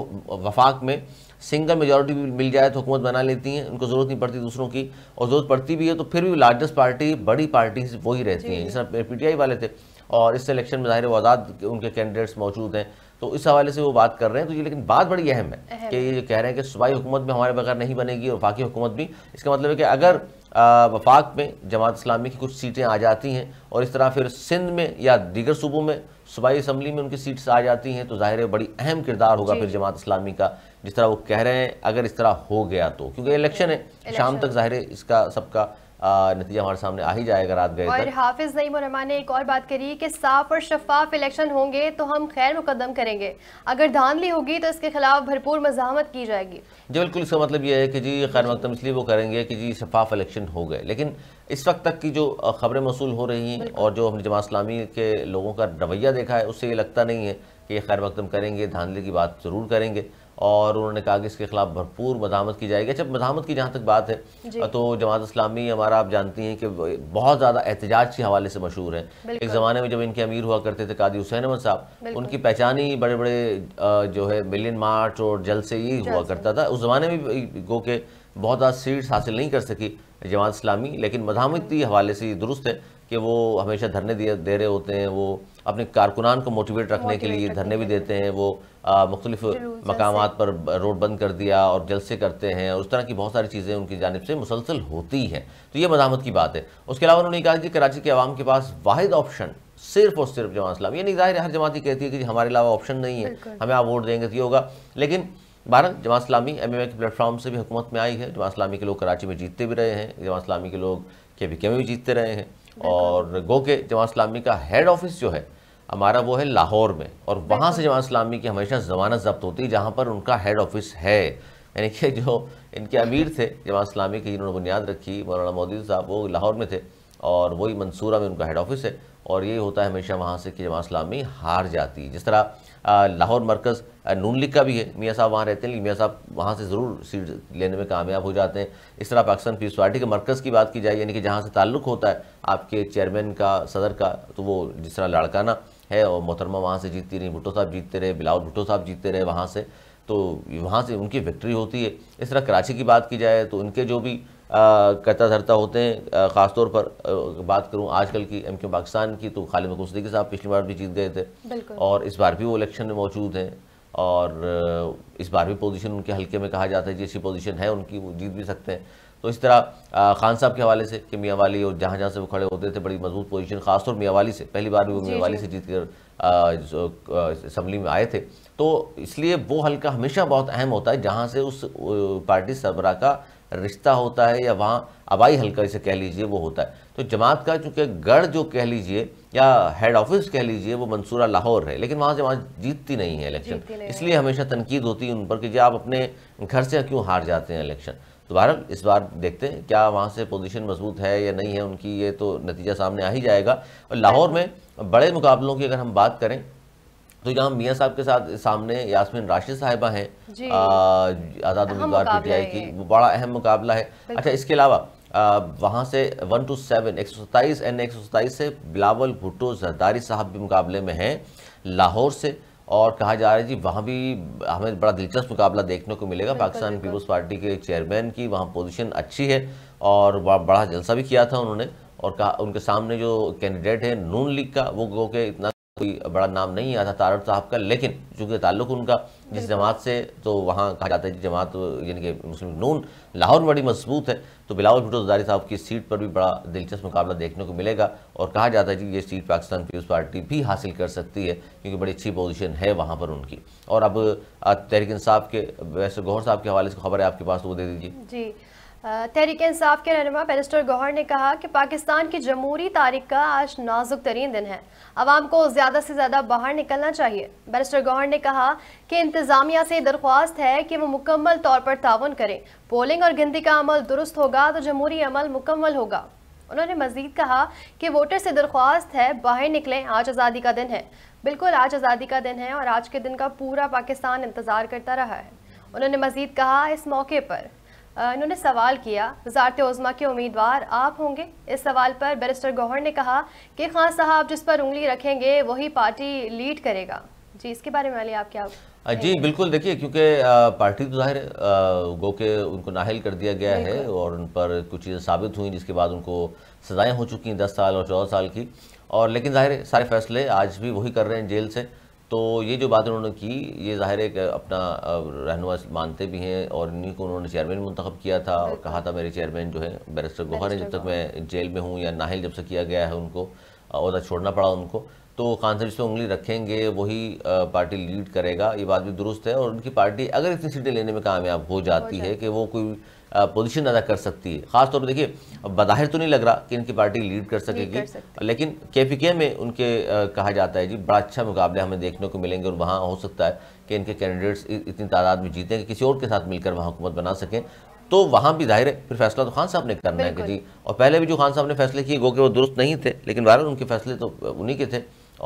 वफाक में सिंगल मेजोरिटी भी मिल जाए तो हुकूमत बना लेती हैं उनको ज़रूरत नहीं पड़ती दूसरों की और ज़रूरत पड़ती भी है तो फिर भी लार्जेस्ट पार्टी बड़ी पार्टी वही रहती हैं जिस तरह पी वाले थे और इस इलेक्शन में ज़ाहिर आज़ाद उनके कैंडिडेट्स मौजूद हैं तो इस हवाले से वो बात कर रहे हैं तो ये लेकिन बात बड़ी अहम है कि ये कह रहे हैं कि सूबाई हुकूमत में हमारे बगैर नहीं बनेगी और वफाकी हुकूमत भी इसका मतलब है कि अगर वफाक में जमात इस्लामी की कुछ सीटें आ जाती हैं और इस तरह फिर सिंध में या दीगर सूबों में सूबाई असम्बली में उनकी सीट्स आ जाती हैं तो जाहिर है बड़ी अहम किरदार होगा फिर जमात इस्लामी का जिस तरह वो कह रहे हैं अगर इस तरह हो गया तो क्योंकि इलेक्शन है शाम तक जाहिर है इसका सबका नतीजा हमारे सामने आ ही जाएगा रात गए और हाफिज नईम उलमा ने एक और बात करी कि साफ और शफाफ इलेक्शन होंगे तो हम खैर मुकदम करेंगे अगर धांधली होगी तो इसके खिलाफ भरपूर मजामत की जाएगी जी बिल्कुल इसका मतलब यह है कि जी खैर मकदम इसलिए वो करेंगे कि जी शफाफ इलेक्शन हो गए लेकिन इस वक्त तक की जो खबरें मौसू हो रही हैं और जो हमने जमात इस्लामी के लोगों का रवैया देखा है उससे ये लगता नहीं है कि ये खैर मकदम करेंगे धांधली की बात ज़रूर करेंगे और उन्होंने कहा कि इसके खिलाफ भरपूर मजामत की जाएगी अच्छा मजामत की जहाँ तक बात है तो जमात इस्लामी हमारा आप जानती हैं कि बहुत ज़्यादा एहतजाज के हवाले से मशहूर है एक ज़माने में जब इनके अमीर हुआ करते थे कादी हुसैन अहमद साहब उनकी पहचान ही बड़े बड़े जो है मिलियन मार्च और जल से ही हुआ करता था उस ज़माने में गो के बहुत ज़्यादा सीट्स हासिल नहीं कर सकी जमात इस्लामी लेकिन मजामती हवाले से दुरुस्त है कि वो हमेशा धरने दे रहे होते हैं वो अपने कारकुनान को मोटिवेट रखने के लिए धरने भी देते हैं वो मुख्तलिफ मकाम पर रोड बंद कर दिया और जलसे करते हैं और उस तरह की बहुत सारी चीज़ें उनकी जानब से मुसलसल होती हैं तो ये मजामत की बात है उसके अलावा उन्होंने कहा कि कराची के आवाम के पास वाद ऑप्शन सिर्फ और सिर्फ जमा इस्लाम ये नहीं ज़ाहिर हर जमात ही कहती है कि हमारे अलावा ऑप्शन नहीं है हमें आप वोट देंगे तो ये होगा लेकिन भारत जमात इस्लामी एम के प्लेटफॉर्म से भी हुकूमत में आई है जमात इस्लामी के लोग कराची में जीतते भी रहे हैं जमात इस्लामी के लोग के वी के में भी जीतते रहे हैं और गो के जमात इस्लामी का हेड ऑफिस जो है हमारा वो है लाहौर में और वहाँ से जमात इस्लामी की हमेशा जमानत जब्त होती है जहाँ पर उनका हेड ऑफिस है यानी कि जो इनके अमीर थे जमात इस्लामी की जिन्होंने बुनियाद रखी मौलाना मोदी साहब वो लाहौर में थे और वही मंसूरा में उनका हेड ऑफिस है और ये होता है हमेशा वहाँ से कि जमात इस्लामी हार जाती है जिस तरह लाहौर मरकज़ नून लीग का भी है मियाँ साहब वहाँ रहते हैं लेकिन मियाँ साहब वहाँ से ज़रूर सीट लेने में कामयाब हो जाते हैं इस तरह पाकिस्तान पीस पार्टी के मरकज़ की बात की जाए यानी कि जहाँ से ताल्लुक़ होता है आपके चेयरमैन का सदर का तो वो जिस तरह लाड़काना है और मोहतरमा वहाँ से जीतती रही भुट्टो साहब जीतते रहे बिलावल भुट्टो साहब जीतते रहे वहाँ से तो वहाँ से उनकी विक्ट्री होती है इस तरह कराची की बात की जाए तो उनके जो भी कहता धरता होते हैं ख़ासतौर पर आ, बात करूँ आजकल की एम क्यू पाकिस्तान की तो खालिद मकूम सदीकी साहब पिछली बार भी जीत गए थे और इस बार भी वो इलेक्शन में मौजूद हैं और इस बार भी पोजीशन उनके हल्के में कहा जाता है जैसी पोजीशन है उनकी वो जीत भी सकते हैं तो इस तरह खान साहब के हवाले से कि मियाँ वाली और जहाँ जहाँ से वो खड़े होते थे बड़ी मजबूत पोजीशन खासतौर मियाँ वाली से पहली बार भी वो मियाँ वाली से जीत कर असम्बली में आए थे तो इसलिए वो हल्का हमेशा बहुत अहम होता है जहाँ से उस पार्टी सरबरा का रिश्ता होता है या वहाँ आबाई हल्का इसे कह लीजिए वो होता है तो जमात का चूँकि गढ़ जो कह लीजिए या हेड ऑफिस कह लीजिए वो मंसूरा लाहौर है लेकिन वहाँ से वहाँ जीतती नहीं है इलेक्शन इसलिए हमेशा तनकीद होती है उन पर कि जी आप अपने घर से क्यों हार जाते हैं इलेक्शन तो बहरहाल इस बार देखते हैं क्या वहाँ से पोजीशन मजबूत है या नहीं है उनकी ये तो नतीजा सामने आ ही जाएगा और लाहौर में बड़े मुकाबलों की अगर हम बात करें तो यहाँ मियाँ साहब के साथ सामने यासमिन राशिद साहिबा हैं आज़ाद उम्मीदवार पीटीआई की वो बड़ा अहम मुकाबला है अच्छा इसके अलावा वहाँ से वन टू सेवन एक सौ सत्ताईस एन एक सौ सत्ताईस से बिलावल भुट्टो जरदारी साहब भी मुकाबले में हैं लाहौर से और कहा जा रहा है जी वहाँ भी हमें बड़ा दिलचस्प मुकाबला देखने को मिलेगा पाकिस्तान पीपल्स पार्टी के चेयरमैन की वहाँ पोजीशन अच्छी है और बड़ा जलसा भी किया था उन्होंने और कहा उनके सामने जो कैंडिडेट है नून लीग का वो कहो के इतना कोई बड़ा नाम नहीं आता तारड़ साहब का लेकिन चूंकि ताल्लुक उनका जिस जमात से तो वहाँ कहा जाता है जमात यानी कि मुस्लिम नून लाहौर में बड़ी मजबूत है तो बिलावल भुटो जदारी साहब की सीट पर भी बड़ा दिलचस्प मुकाबला देखने को मिलेगा और कहा जाता है कि ये सीट पाकिस्तान पीपल्स पार्टी भी हासिल कर सकती है क्योंकि बड़ी अच्छी पोजिशन है वहाँ पर उनकी और अब तहरिकन साहब के वैसे गौहर साहब के हवाले से खबर है आपके पास तो वो दे दीजिए जी तहरीक इंसाफ के रहनम बैरिस्टर गौहर ने कहा कि पाकिस्तान की जमहूरी तारीख का आज नाजुक तरीन दिन है आवाम को ज़्यादा से ज़्यादा बाहर निकलना चाहिए बैरिस्टर गौहर ने कहा कि इंतज़ामिया से दरख्वास्त है कि वो मुकम्मल तौर पर ताउन करें पोलिंग और गिनती का अमल दुरुस्त होगा तो जमहूरी अमल मुकम्मल होगा उन्होंने मजीद कहा कि वोटर से दरख्वास्त है बाहर निकलें आज आज़ादी का दिन है बिल्कुल आज आज़ादी का दिन है और आज के दिन का पूरा पाकिस्तान इंतज़ार करता रहा है उन्होंने मजीद कहा इस मौके पर इन्होंने सवाल किया वजारत उज़मा के उम्मीदवार आप होंगे इस सवाल पर बैरिस्टर गौहर ने कहा कि खान साहब जिस पर उंगली रखेंगे वही पार्टी लीड करेगा जी इसके बारे में अली आप क्या जी बिल्कुल देखिए क्योंकि पार्टी तो जाहिर गो के उनको नाहल कर दिया गया है और उन पर कुछ चीज़ें साबित हुई जिसके बाद उनको सजाएं हो चुकी हैं दस साल और चौदह साल की और लेकिन जाहिर सारे फैसले आज भी वही कर रहे हैं जेल से तो ये जो बात उन्होंने की ये ज़ाहिर है कि अपना रहनुमा मानते भी हैं और इन्हीं को उन्होंने चेयरमैन मुंतखब किया था और कहा था मेरे चेयरमैन जो है बैरिस्टर गोहर हैं जब तक मैं जेल में हूँ या नाहल जब से किया गया है उनको अहदा छोड़ना पड़ा उनको तो खान साहब इसमें उंगली रखेंगे वही पार्टी लीड करेगा ये बात भी दुरुस्त है और उनकी पार्टी अगर इतनी सीटें लेने में कामयाब हो जाती है कि वो कोई पोजीशन अदा कर सकती है खासतौर पर देखिए बाहिर तो नहीं लग रहा कि इनकी पार्टी लीड कर सकेगी लेकिन के में उनके कहा जाता है जी बड़ा अच्छा मुकाबले हमें देखने को मिलेंगे और वहाँ हो सकता है कि इनके कैंडिडेट्स इतनी तादाद में जीतें कि किसी और के साथ मिलकर वहाँ हुकूमत बना सकें तो वहाँ भी जाहिर है फिर फैसला तो खान साहब ने करना है कि जी और पहले भी जो खान साहब ने फैसले किए गो के वो दुरुस्त नहीं थे लेकिन बहरहाल उनके फैसले तो उन्हीं के थे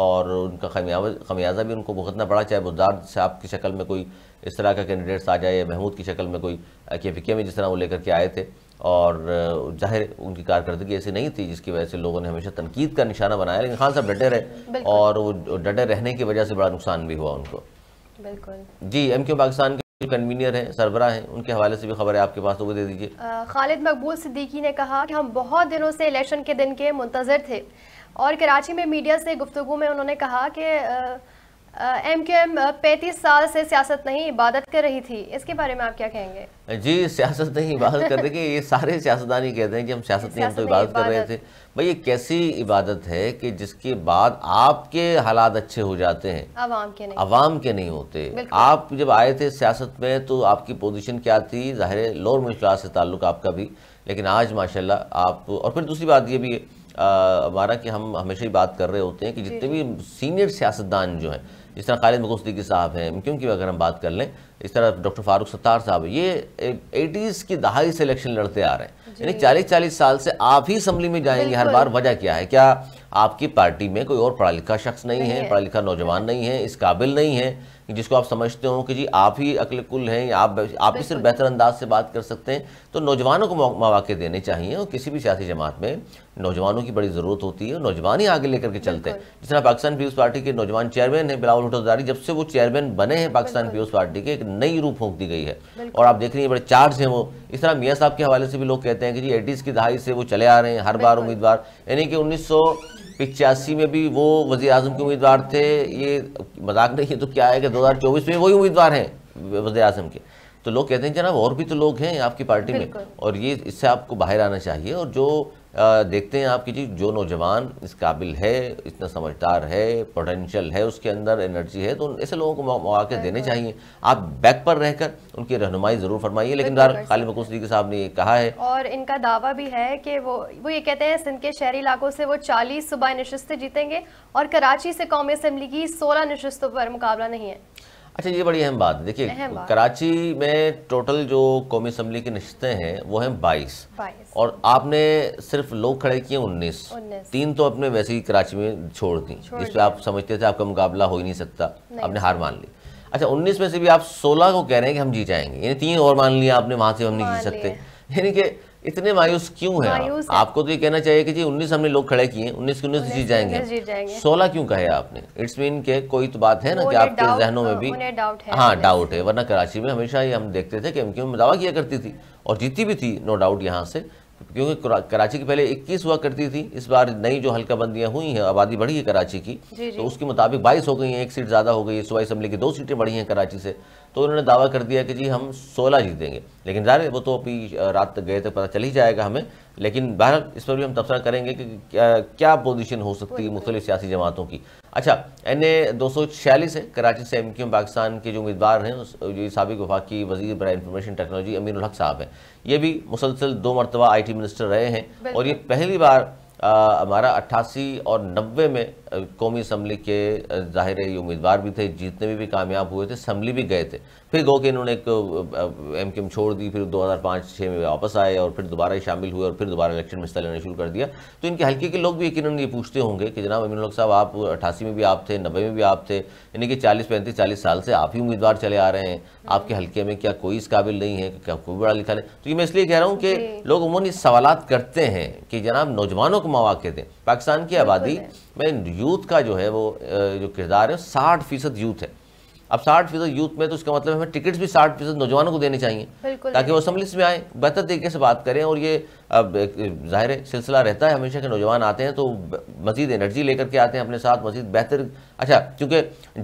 और उनका खमियाजा भी उनको भुगतना पड़ा चाहे बुजार साहब की शक्ल में कोई इस तरह का कैंडिडेट्स आ जाए महमूद की शक्ल में कोई के कैफिकिया में जिस तरह वो लेकर के आए थे और जाहिर उनकी कारकर्दगी ऐसी नहीं थी जिसकी वजह से लोगों ने हमेशा तनकीद का निशाना बनाया लेकिन खान साहब डटे रहे और वो डटे रहने की वजह से बड़ा नुकसान भी हुआ उनको बिल्कुल जी एम क्यू पाकिस्तान के जो कन्वीनियर हैं सरबरा हैं उनके हवाले से भी खबर है आपके पास तो वो दे दीजिए खालिद मकबूल सिद्दीकी ने कहा कि हम बहुत दिनों से इलेक्शन के दिन के मुंतजर थे और कराची में मीडिया से गुफ्तु में उन्होंने कहा कि एम क्यू एम पैंतीस साल से सियासत नहीं इबादत कर रही थी इसके बारे में आप क्या कहेंगे जी सियासत नहीं इबादत कर रही ये सारे सियासतदान ही कहते हैं कि हम सियासत नहीं हम तो इबादत कर रहे थे भाई ये कैसी इबादत है कि जिसके बाद आपके हालात अच्छे हो जाते हैं आवाम के नहीं आवाम के नहीं होते आप जब आए थे सियासत में तो आपकी पोजिशन क्या थी ज़ाहिर लोअर मिडिल क्लास से ताल्लुक आपका भी लेकिन आज माशाल्लाह आप और फिर दूसरी बात ये भी है हमारा कि हम हमेशा ही बात कर रहे होते हैं कि जितने भी सीनियर सियासतदान जो हैं जिस तरह खालिद मकूसदी साहब हैं क्योंकि अगर हम बात कर लें इस तरह डॉक्टर फारूक सत्तार साहब ये एटीज़ की दहाई से इलेक्शन लड़ते आ रहे हैं यानी चालीस चालीस साल से आप ही असम्बली में जाएंगे हर बार वजह क्या है क्या आपकी पार्टी में कोई और पढ़ा लिखा शख्स नहीं, नहीं है पढ़ा लिखा नौजवान नहीं है इस काबिल नहीं है जिसको आप समझते हो कि जी आप ही अकल कुल हैं या आप आप ही सिर्फ बेहतर अंदाज से बात कर सकते हैं तो नौजवानों को मौाक़े देने चाहिए और किसी भी सियासी जमात में नौजवानों की बड़ी ज़रूरत होती है और नौजवान ही आगे लेकर के चलते हैं जिस तरह पाकिस्तान पीपल्स पार्टी के नौजवान चेयरमैन हैं बिलावल भुटोदारी जब से वो चेयरमैन बने हैं पाकिस्तान पीपल्स पार्टी के एक नई रूप फूक दी गई है और आप देख रही हैं बड़े चार्ज हैं वो इस तरह मियाँ साहब के हवाले से भी लोग कहते हैं कि जी एटीज़ की दहाई से वो चले आ रहे हैं हर बार उम्मीदवार यानी कि उन्नीस पिचासी में भी वो वजी अजम के उम्मीदवार थे ये मजाक नहीं है तो क्या है कि 2024 में वही उम्मीदवार हैं वजी अजम के तो लोग कहते हैं जनाब और भी तो लोग हैं आपकी पार्टी में और ये इससे आपको बाहर आना चाहिए और जो देखते हैं आपकी जी जो नौजवान इस काबिल है इतना समझदार है पोटेंशियल है उसके अंदर एनर्जी है तो ऐसे लोगों को मौके देने चाहिए आप बैक पर रहकर उनकी रहनुमाई ज़रूर फरमाइए लेकिन खालिद मकूसरी के साहब ने कहा है और इनका दावा भी है कि वो वो ये कहते हैं सिंध के शहरी इलाकों से वो चालीस सुबह नशस्तें जीतेंगे और कराची से कौमी असम्बली की सोलह नशस्तों पर मुकाबला नहीं है अच्छा ये बड़ी अहम बात है देखिए कराची में टोटल जो कौमी असम्बली की नशस्तें हैं वो हैं बाईस और आपने सिर्फ लोग खड़े किए उन्नीस तीन तो आपने वैसे ही कराची में छोड़ दी जिस पर आप समझते थे आपका मुकाबला हो ही नहीं सकता आपने हार मान ली अच्छा उन्नीस में से भी आप सोलह को कह रहे हैं कि हम जीत जाएंगे यानी तीन और मान लिया आपने वहाँ से हम नहीं जीत सकते यानी कि इतने मायूस क्यों है मायूस आप? आपको तो ये कहना चाहिए कि जी 19 हमने लोग खड़े किए उन्नीस के उन्नीस जीत जाएंगे सोलह क्यों कहे आपने इट्स मीन के कोई तो बात है ना कि आपके जहनों में भी हाँ डाउट है वरना कराची में हमेशा ये हम देखते थे कि एम क्यू दावा किया करती थी और जीती भी थी नो डाउट यहाँ से क्योंकि कराची की पहले 21 हुआ करती थी इस बार नई जो हल्का बंदियां हुई हैं आबादी बढ़ी है कराची की जी जी। तो उसके मुताबिक 22 हो गई हैं एक सीट ज़्यादा हो गई है सुबह असम्बली की दो सीटें बढ़ी हैं कराची से तो उन्होंने दावा कर दिया कि जी हम 16 जीतेंगे लेकिन ज़ाहिर वो तो अभी रात तक गए तक तो पता चल ही जाएगा हमें लेकिन बहरहाल इस पर भी हम तबसरा करेंगे कि क्या क्या हो सकती है मुख्तलिफ सियासी जमातों की अच्छा एन ए दो सौ छियालीस है कराची से एम क्यू पाकिस्तान के जो उम्मीदवार हैं जो सबक वफाकी वजीर बर इंफॉर्मेशन टेक्नोलॉजी अमीर उलहक साहब हैं ये भी मुसलसल दो मरतबा आई टी मिनिस्टर रहे हैं और ये पहली बार हमारा अट्ठासी और नब्बे में कौमी असम्बली के ज़ाहिर ये उम्मीदवार भी थे जीतने में भी, कामयाब हुए थे असम्बली भी गए थे फिर गो के इन्होंने एक एम के एम छोड़ दी फिर 2005 छः में वापस आए और फिर दोबारा ही शामिल हुए और फिर दोबारा इलेक्शन में हिस्सा लेना शुरू कर दिया तो इनके हल्के के लोग भी यकीन ये पूछते होंगे कि जनाब अमीन साहब आप अट्ठासी में भी आप थे नब्बे में भी आप थे यानी कि चालीस पैंतीस चालीस साल से आप ही उम्मीदवार चले आ रहे हैं आपके हल्के में क्या कोई इस काबिल नहीं है क्या कोई बड़ा लिखा नहीं तो ये मैं इसलिए कह रहा हूँ कि लोग उमूमन सवाल करते हैं कि जनाब नौजवानों को मौाक़े दें पाकिस्तान की आबादी में यूथ का जो है वो जो किरदार है साठ फ़ीसद यूथ है अब साठ फीसद यूथ में तो उसका मतलब हमें टिकट्स भी साठ फीसद नौजवानों को देने चाहिए ताकि वो असम्बली में आए बेहतर तरीके से बात करें और ये अब ज़ाहिर है सिलसिला रहता है हमेशा के नौजवान आते हैं तो मज़ीद एनर्जी लेकर के आते हैं अपने साथ मज़ीद बेहतर अच्छा क्योंकि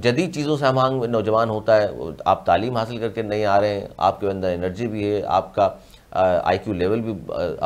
जदीद चीज़ों से हमांग नौजवान होता है आप तालीम हासिल करके नहीं आ रहे हैं आपके अंदर एनर्जी भी है आपका आई क्यू लेवल भी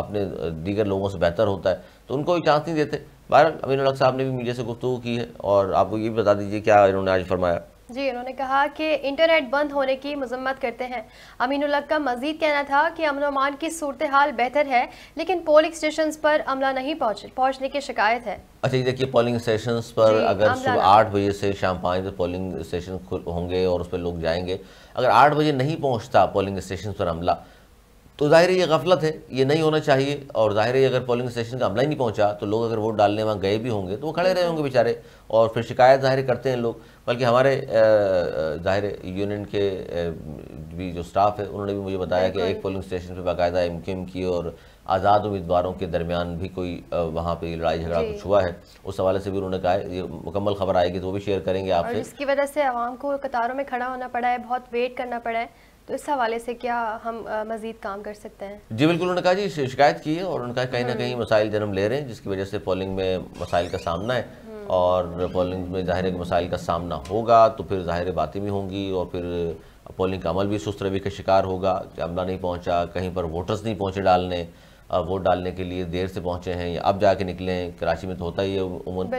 अपने दीगर लोगों से बेहतर होता है तो उनको कोई चांस नहीं देते बहरहाल अमीन साहब ने भी मीडिया से गुफ्तु की है और आपको ये बता दीजिए क्या इन्होंने आज फरमाया जी उन्होंने कहा कि इंटरनेट बंद होने की मजम्मत करते हैं अमीन अमीनुल्लाह का मजीद कहना था कि अमन अमान की सूरत हाल बेहतर है लेकिन पोलिंग स्टेशन पर अमला नहीं पहुँच पहुँचने की शिकायत है अच्छा ये देखिए पोलिंग स्टेशन पर अगर सुबह आठ बजे से शाम पाँच बजे पोलिंग स्टेशन होंगे और उस पर लोग जाएंगे अगर आठ बजे नहीं पहुँचता पोलिंग स्टेशन पर अमला तो ज़ाहिर है ये गफलत है ये नहीं होना चाहिए और ज़ाहिर है अगर पोलिंग स्टेशन का अमला ही नहीं पहुंचा तो लोग अगर वोट डालने वहाँ गए भी होंगे तो वो खड़े रहे होंगे बेचारे और फिर शिकायत ज़ाहिर करते हैं लोग बल्कि हमारे ज़ाहिर यूनियन के भी जो स्टाफ है उन्होंने भी मुझे बताया कि एक पोलिंग स्टेशन पर बाकायदा एम क्यूम एम की और आज़ाद उम्मीदवारों के दरमियान भी कोई वहाँ पे लड़ाई झगड़ा कुछ हुआ है उस हवाले से भी उन्होंने कहा ये मुकम्मल खबर आएगी तो वो भी शेयर करेंगे आपसे इसकी वजह से आवाम को कतारों में खड़ा होना पड़ा है बहुत वेट करना पड़ा है तो इस हवाले से क्या हम मजीद काम कर सकते हैं जी बिल्कुल उन्होंने कहा जी शिकायत की है और उनका कहीं ना हम्म। कहीं मसाइल जन्म ले रहे हैं जिसकी वजह से पोलिंग में मसाइल का सामना है हम्म। और पोलिंग में ज़ाहिर मसाइल का सामना होगा तो फिर ज़ाहिर बातें भी होंगी और फिर पोलिंग का अमल भी सुस्त रवि का शिकार होगा अमला नहीं पहुँचा कहीं पर वोटर्स नहीं पहुँचे डालने वोट डालने के लिए देर से पहुंचे हैं या अब जाके निकले हैं कराची में तो होता ही है उमून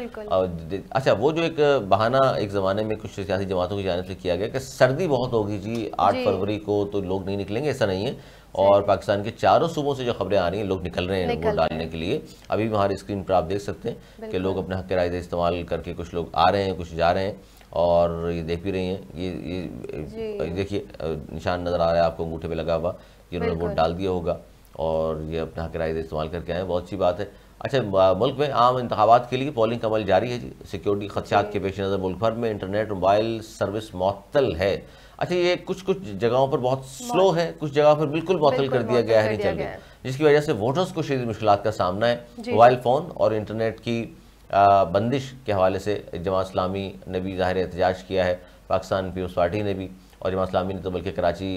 अच्छा वो जो एक बहाना एक ज़माने में कुछ सियासी जमातों की जाने से किया गया कि सर्दी बहुत होगी जी आठ फरवरी को तो लोग नहीं निकलेंगे ऐसा नहीं है और पाकिस्तान के चारों सूबों से जो खबरें आ रही हैं लोग निकल रहे हैं वोट डालने के लिए अभी भी हमारी स्क्रीन पर आप देख सकते हैं कि लोग अपने हक राय इस्तेमाल करके कुछ लोग आ रहे हैं कुछ जा रहे हैं और ये देख भी रही हैं ये ये देखिए निशान नज़र आ रहा है आपको अंगूठे पे लगा हुआ कि उन्होंने वोट डाल दिया होगा और ये अपना हक इस्तेमाल करके आए बहुत अच्छी बात है अच्छा मुल्क में आम इंतबात के लिए पोलिंग का अमल जारी है सिक्योरिटी खदशात के पेश नज़र मुल्क भर में इंटरनेट मोबाइल सर्विस मअतल है अच्छा ये कुछ कुछ जगहों पर बहुत स्लो है कुछ जगहों पर बिल्कुल मअतल कर दिया गया है नहीं चल जिसकी वजह से वोटर्स को शदीद मुश्किल का सामना है मोबाइल फ़ोन और इंटरनेट की बंदिश के हवाले से जमा इस्लामी ने भी ज़ाहिर एहतजाज किया है पाकिस्तान पीपल्स पार्टी ने भी और जमा इस्लामी ने तो बल्कि कराची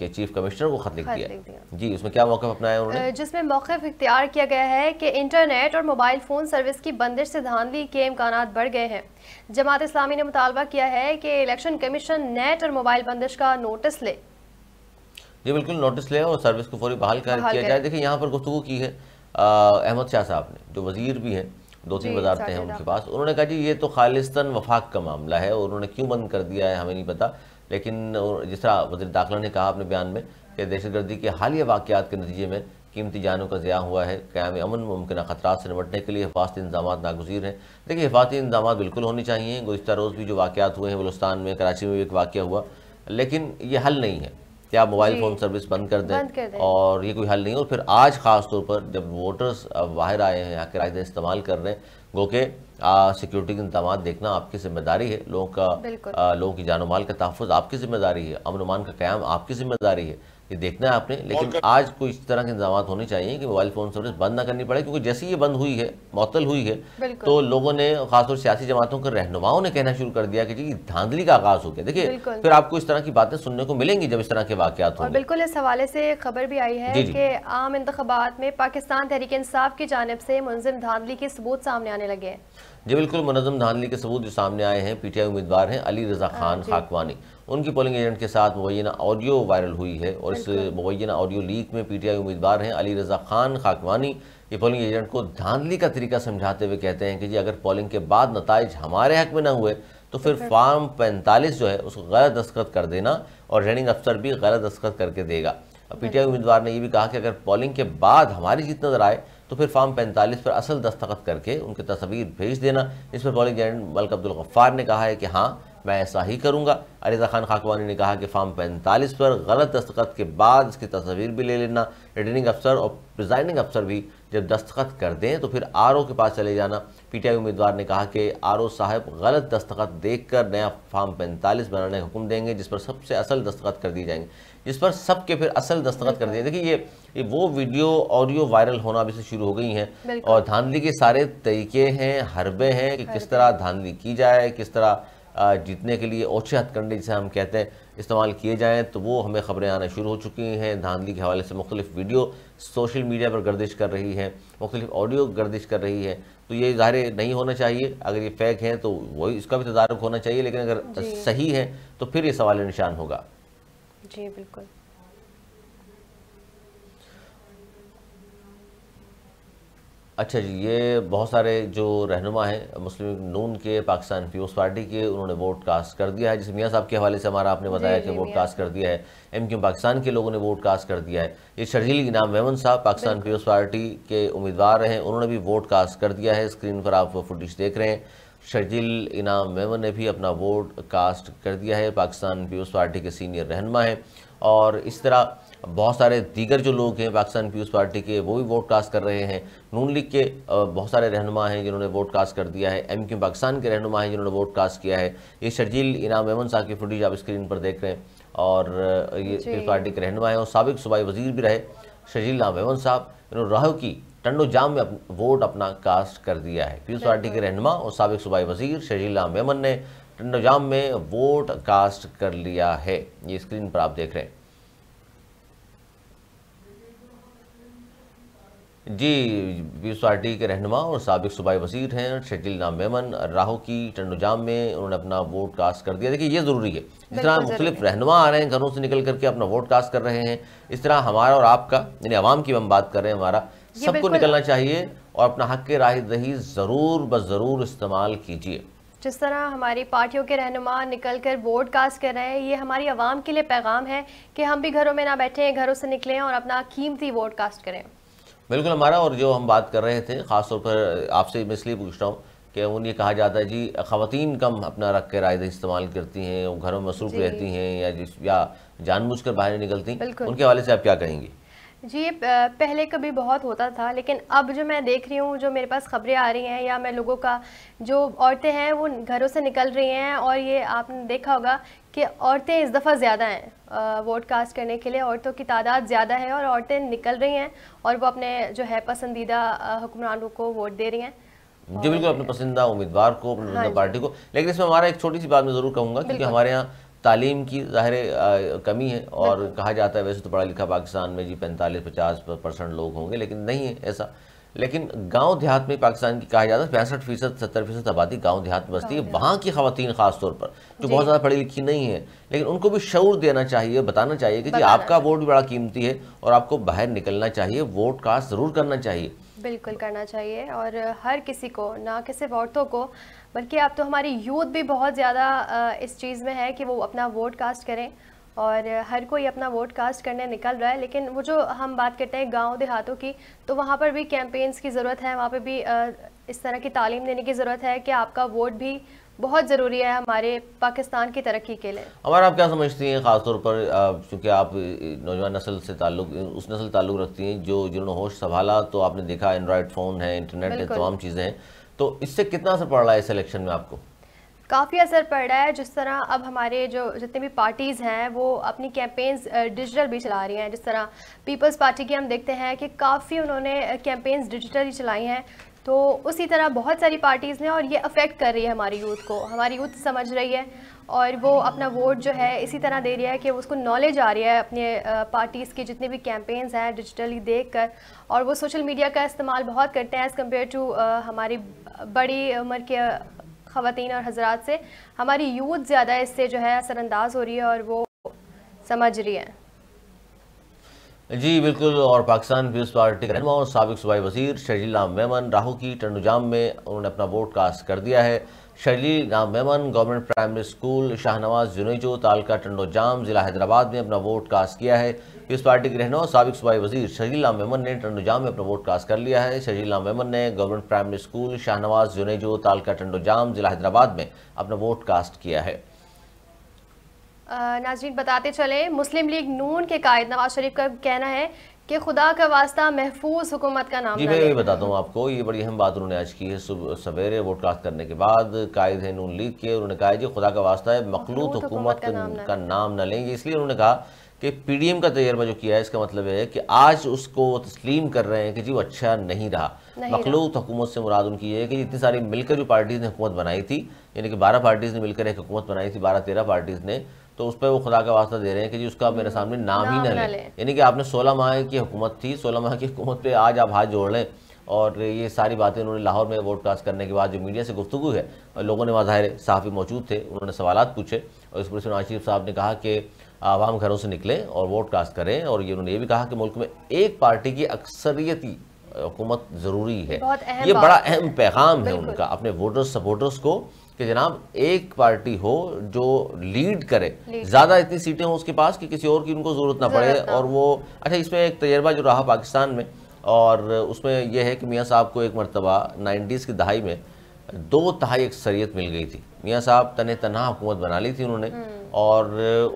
के चीफ कमिश्नर को खत लिख दिया, जी उसमें क्या मौका अपनाया उन्होंने जिसमें मौक़ इख्तियार किया गया है कि इंटरनेट और मोबाइल फ़ोन सर्विस की बंदिश से धांधली के इम्कान बढ़ गए हैं जमात इस्लामी ने मुतालबा किया है कि इलेक्शन कमीशन नेट और मोबाइल बंदिश का नोटिस ले जी बिल्कुल नोटिस ले और सर्विस को फौरी बहाल कर दिया जाए देखिए यहाँ पर गुफ्तु की है अहमद शाह साहब ने जो वजीर भी हैं दो तीन वजारते हैं उनके पास उन्होंने कहा जी ये तो खालिस्तान वफाक का मामला है और उन्होंने क्यों बंद कर दिया है हमें नहीं पता लेकिन जिस तरह वजी दाखिला ने कहा अपने बयान में कि दहशत गर्दी के हालिया वाक़ात के नतीजे में कीमती जानों का ज़्या हुआ है क़्याम अमन मुमकिन खतरा से निपटने के लिए हिफाती इंजाम नागजीर हैं देखिए हिफाती इंजाम बिल्कुल होने चाहिए गुज्तर रोज़ भी जो वाक़ात हुए हैं बलुस्तान में कराची में भी एक वाक़ हुआ लेकिन ये हल नहीं है कि आप मोबाइल फ़ोन सर्विस बंद कर दें, दे। और ये कोई हल नहीं और फिर आज ख़ास तौर पर जब वोटर्स बाहर आए हैं यहाँ किराए इस्तेमाल कर रहे हैं गो के सिक्योरिटी के इंतजाम देखना आपकी जिम्मेदारी है लोगों का लोगों की जानो माल का तहफ़ आपकी जिम्मेदारी है अमन अमान का क्याम आपकी जिम्मेदारी है ये देखना है आपने लेकिन आज कोई इस तरह के इंतजाम होने चाहिए कि मोबाइल फ़ोन सर्विस बंद ना करनी पड़े क्योंकि जैसे ये बंद हुई है मअतल हुई है तो लोगों ने खासतौर सियासी जमातों के रहनुमाओं ने कहना शुरू कर दिया कि जी धांधली का आगाज़ हो गया देखिए फिर आपको इस तरह की बातें सुनने को मिलेंगी जब इस तरह के वाकत हो बिल्कुल इस हवाले से खबर भी आई है की आम इंतबात में पाकिस्तान तहरीक इंसाफ की जानब से मुंजिम धांधली के सबूत सामने आने लगे हैं जी बिल्कुल मुनजम धांधली के सबूत जो सामने आए हैं पीटीआई उम्मीदवार हैं अली रजा हाँ खान खाकवानी उनकी पोलिंग एजेंट के साथ मुबैना ऑडियो वायरल हुई है और इस मुबैना ऑडियो लीक में पीटीआई उम्मीदवार हैं अली रजा खान खाकवानी ये पोलिंग एजेंट को धांधली का तरीका समझाते हुए कहते हैं कि जी अगर पोलिंग के बाद नतज हमारे हक में ना हुए तो फिर फार्म पैंतालीस जो है उसको गलत दस्खत कर देना और रिटर्निंग अफसर भी गलत दस्खत करके देगा पीटीआई उम्मीदवार ने यह भी कहा कि अगर पोलिंग के बाद हमारी जीत नजर आए तो फिर फार्म 45 पर असल दस्तखत करके उनकी तस्वीर भेज देना इस पर पोलिंग एजेंट मलक अब्दुल गफ्फार ने कहा है कि हाँ मैं ऐसा ही करूँगा अलीज़ा खान खाकवानी ने कहा कि फार्म पैंतालीस पर गलत दस्तखत के बाद इसकी तस्वीर भी ले लेना रिटर्निंग अफसर और प्रिजाइडिंग अफसर भी जब दस्तखत कर दें तो फिर आर के पास चले जाना पीटीआई उम्मीदवार ने कहा कि आर साहब गलत दस्तखत देखकर नया फार्म पैंतालीस बनाने का हुक्म देंगे जिस पर सबसे असल दस्तखत कर दिए जाएंगे जिस पर सबके फिर असल दस्तखत कर दिए देखिए ये, ये वो वीडियो ऑडियो वायरल होना अभी से शुरू हो गई हैं और धांधली के सारे तरीके हैं हरबे हैं कि किस तरह धांधली की जाए किस तरह जीतने के लिए ओछे हथकंडे जिसे हम कहते हैं इस्तेमाल किए जाएँ तो वो हमें ख़बरें आना शुरू हो चुकी हैं धांधली के हवाले से मुख्तलिफ वीडियो सोशल मीडिया पर गर्दिश कर रही है मुख्तलिफ ऑडियो गर्दिश कर रही है तो ये ज़ाहिर नहीं होना चाहिए अगर ये फ़ैक हैं तो वही इसका भी तदारक होना चाहिए लेकिन अगर सही है तो फिर ये सवाल निशान होगा जी बिल्कुल अच्छा जी ये बहुत सारे जो रहनुमा हैं मुस्लिम नून के पाकिस्तान पीपल्स पार्टी के उन्होंने वोट कास्ट कर दिया है जिसे मियाँ साहब के हवाले से हमारा आपने बताया कि वोट कास्ट कर दिया है एम क्यू पाकिस्तान के लोगों ने वोट कास्ट कर दिया है ये शर्जील इनाम मेमन साहब पाकिस्तान पीपल्स पार्टी के उम्मीदवार हैं उन्होंने भी वोट कास्ट कर दिया है स्क्रीन पर आप फुटेज देख रहे हैं शर्जील इनाम मेमन ने भी अपना वोट कास्ट कर दिया है पाकिस्तान पीपल्स पार्टी के सीनियर रहनमा हैं और इस तरह बहुत सारे दीगर जो लोग हैं पाकिस्तान पीपल्स पार्टी के वो भी वोट कास्ट कर रहे हैं नून लीग के बहुत सारे रहनुमा हैं जिन्होंने वोट कास्ट कर दिया है एम क्यू पाकिस्तान के रहनुमा हैं जिन्होंने वोट कास्ट किया है ये शर्जील इनाम अहमद साहब की फुटेज आप स्क्रीन पर देख रहे हैं और ये पीपल्स पार्टी के रहनुमा हैं और सबक सूबाई वजीर भी रहे शर्जील इनाम अहमद साहब इन्होंने राह की टंडो जाम में अप, वोट अपना कास्ट कर दिया है पीपल्स पार्टी के रहनमा और सबक सूबाई वजीर शर्जील इनाम अहमद ने टंडो जाम में वोट कास्ट कर लिया है ये स्क्रीन पर आप देख रहे हैं जी पीस पार्टी के रहनमा और सबक सूबाई वजीर हैं शकील नाम मेमन राहों की टंडोजाम में उन्होंने अपना वोट कास्ट कर दिया देखिए ये ज़रूरी है जिस तरह मुख्तलिफ रहनमा आ रहे हैं घरों से निकल करके अपना वोट कास्ट कर रहे हैं इस तरह हमारा और आपका यानी आवाम की हम बात कर रहे हैं हमारा सबको निकलना चाहिए और अपना हक के राह दही ज़रूर ब ज़रूर इस्तेमाल कीजिए जिस तरह हमारी पार्टियों के रहनुमा निकल कर वोट कास्ट कर रहे हैं ये हमारी आवाम के लिए पैगाम है कि हम भी घरों में ना बैठें घरों से निकलें और अपना कीमती वोट कास्ट करें बिल्कुल हमारा और जो हम बात कर रहे थे ख़ासतौर पर आपसे मैं इसलिए पूछ रहा हूँ कि ये कहा जाता है जी खातन कम अपना रख के रायदा इस्तेमाल करती हैं वो घरों में मसरूफ़ रहती हैं या जिस या जानबूझ कर बाहर निकलती हैं उनके हवाले से आप क्या कहेंगी जी पहले कभी बहुत होता था लेकिन अब जो मैं देख रही हूँ जो मेरे पास खबरें आ रही हैं या मैं लोगों का जो औरतें हैं वो घरों से निकल रही हैं और ये आपने देखा होगा कि औरतें इस दफ़ा ज़्यादा हैं वोट कास्ट करने के लिए औरतों की तादाद ज़्यादा है और औरतें निकल रही हैं और वो अपने जो है पसंदीदा हुक्मरानों को वोट दे रही हैं जी बिल्कुल अपने पसंदीदा उम्मीदवार को अपने हाँ पार्टी को लेकिन इसमें हमारा एक छोटी सी बात मैं ज़रूर कहूँगा क्योंकि हमारे यहाँ तालीम की ज़ाहिर कमी है और कहा जाता है वैसे तो पढ़ा लिखा पाकिस्तान में जी पैंतालीस पचास परसेंट लोग होंगे लेकिन नहीं है ऐसा लेकिन गांव देहात में पाकिस्तान की कहा जाता है पैंसठ फीसद सत्तर फीसद आबादी गांव देहात बसती है वहाँ की खातन खास तौर पर जो बहुत ज़्यादा पढ़ी लिखी नहीं है लेकिन उनको भी शौर देना चाहिए बताना चाहिए कि आपका वोट भी बड़ा कीमती है और आपको बाहर निकलना चाहिए वोट कास्ट ज़रूर करना चाहिए बिल्कुल करना चाहिए और हर किसी को ना कि सिर्फ औरतों को बल्कि अब तो हमारी यूथ भी बहुत ज़्यादा इस चीज़ में है कि वो अपना वोट कास्ट करें और हर कोई अपना वोट कास्ट करने निकल रहा है लेकिन वो जो हम बात करते हैं गांव देहातों की तो वहाँ पर भी कैंपेन्स की ज़रूरत है वहाँ पर भी इस तरह की तालीम देने की ज़रूरत है कि आपका वोट भी बहुत ज़रूरी है हमारे पाकिस्तान की तरक्की के लिए हमारा आप क्या समझती हैं ख़ासतौर पर चूँकि आप नौजवान नस्ल से ताल्लुक उस नस्ल ताल्लुक रखती हैं जो जिन्होंने होश संभाला तो आपने देखा एंड्रॉयड फ़ोन है इंटरनेट है तमाम चीज़ें हैं तो इससे कितना असर पड़ रहा है इस इलेक्शन में आपको काफ़ी असर पड़ रहा है जिस तरह अब हमारे जो जितने भी पार्टीज़ हैं वो अपनी कैंपेन्स डिजिटल भी चला रही हैं जिस तरह पीपल्स पार्टी की हम देखते हैं कि काफ़ी उन्होंने कैंपेन्स डिजिटली चलाई हैं तो उसी तरह बहुत सारी पार्टीज़ ने और ये अफेक्ट कर रही है हमारी यूथ को हमारी यूथ समझ रही है और वो अपना वोट जो है इसी तरह दे रही है कि उसको नॉलेज आ रही है अपने पार्टीज़ के जितने भी कैंपेन्स हैं डिजिटली देख कर और वो सोशल मीडिया का इस्तेमाल बहुत करते हैं एज़ कम्पेयर टू हमारी बड़ी उम्र के खातन और हजरात से हमारी यूथ ज़्यादा इससे जो है असरानंदाज हो रही है और वो समझ रही है जी बिल्कुल और पाकिस्तान पीपल्स पार्टी का रहनमा और सबक सूबाई वजीर शर्जील नाम मेमन राहू की टंडुजाम में उन्होंने अपना वोट कास्ट कर दिया है Sharjeel Inam Memon government primary school Shahnawaz Junejo तालका टंडोजाम ज़िला हैदराबाद में अपना वोट कास्ट किया है पीस पार्टी के रहनो सबक सूबाई वजीर शजीला मेमन ने टंडोजाम में अपना वोट कास्ट कर लिया है शजीला मेमन ने government primary school Shahnawaz Junejo तालका टंडोजाम जिला हैदराबाद में अपना वोट कास्ट किया है नाजरीन बताते चले मुस्लिम लीग नून के कायद नवाज शरीफ का कहना है कि खुदा का वास्ता महफूज हुकूमत का नाम जी मैं ये बताता हूँ आपको ये बड़ी अहम बात उन्होंने आज की है सुबह सवेरे वोट कास्ट करने के बाद कायद है नून लीग के उन्होंने कहा है जी खुदा का वास्ता है मखलूत हुकूमत का नाम न लेंगे इसलिए उन्होंने कहा कि पीडीएम का तजर्बा जो किया है इसका मतलब है कि आज उसको तस्लीम कर रहे हैं कि जी वो अच्छा नहीं रहा मखलूत हुकूमत से मुराद उनकी है कि इतनी सारी मिलकर जो पार्टीज़ ने हुकूमत बनाई थी यानी कि बारह पार्टीज़ ने मिलकर एक हुकूमत बनाई थी बारह तेरह पार्टीज़ ने तो उस पर वो खुदा का वास्ता दे रहे हैं कि जी उसका मेरे हम्म। सामने नाम, ही ना लें यानी कि आपने सोलह माह की हुकूमत थी सोलह माह की हुकूमत पर आज आप हाथ जोड़ लें और ये सारी बातें उन्होंने लाहौर में वोट कास्ट करने के बाद जो मीडिया से गुफ्तु है और लोगों ने वहाँ ज़ाहिर साफ़ी मौजूद थे उन्होंने सवाल पूछे और इस पर सुनाशीफ साहब ने कहा कि आवाम घरों से निकलें और वोट कास्ट करें और ये उन्होंने ये भी कहा कि मुल्क में एक पार्टी की अक्सरियती हुकूमत ज़रूरी है ये बड़ा अहम पैगाम है उनका अपने वोटर्स सपोर्टर्स को कि जनाब एक पार्टी हो जो लीड करे ज़्यादा इतनी सीटें हों उसके पास कि किसी और की उनको ज़रूरत ना पड़े और वो अच्छा इसमें एक तजर्बा जो रहा पाकिस्तान में और उसमें यह है कि मियाँ साहब को एक मरतबा नाइन्टीज़ की दहाई में दो तहाई अक्सरियत मिल गई थी मियाँ साहब तन तनहा हुकूमत बना ली थी उन्होंने हम्म। और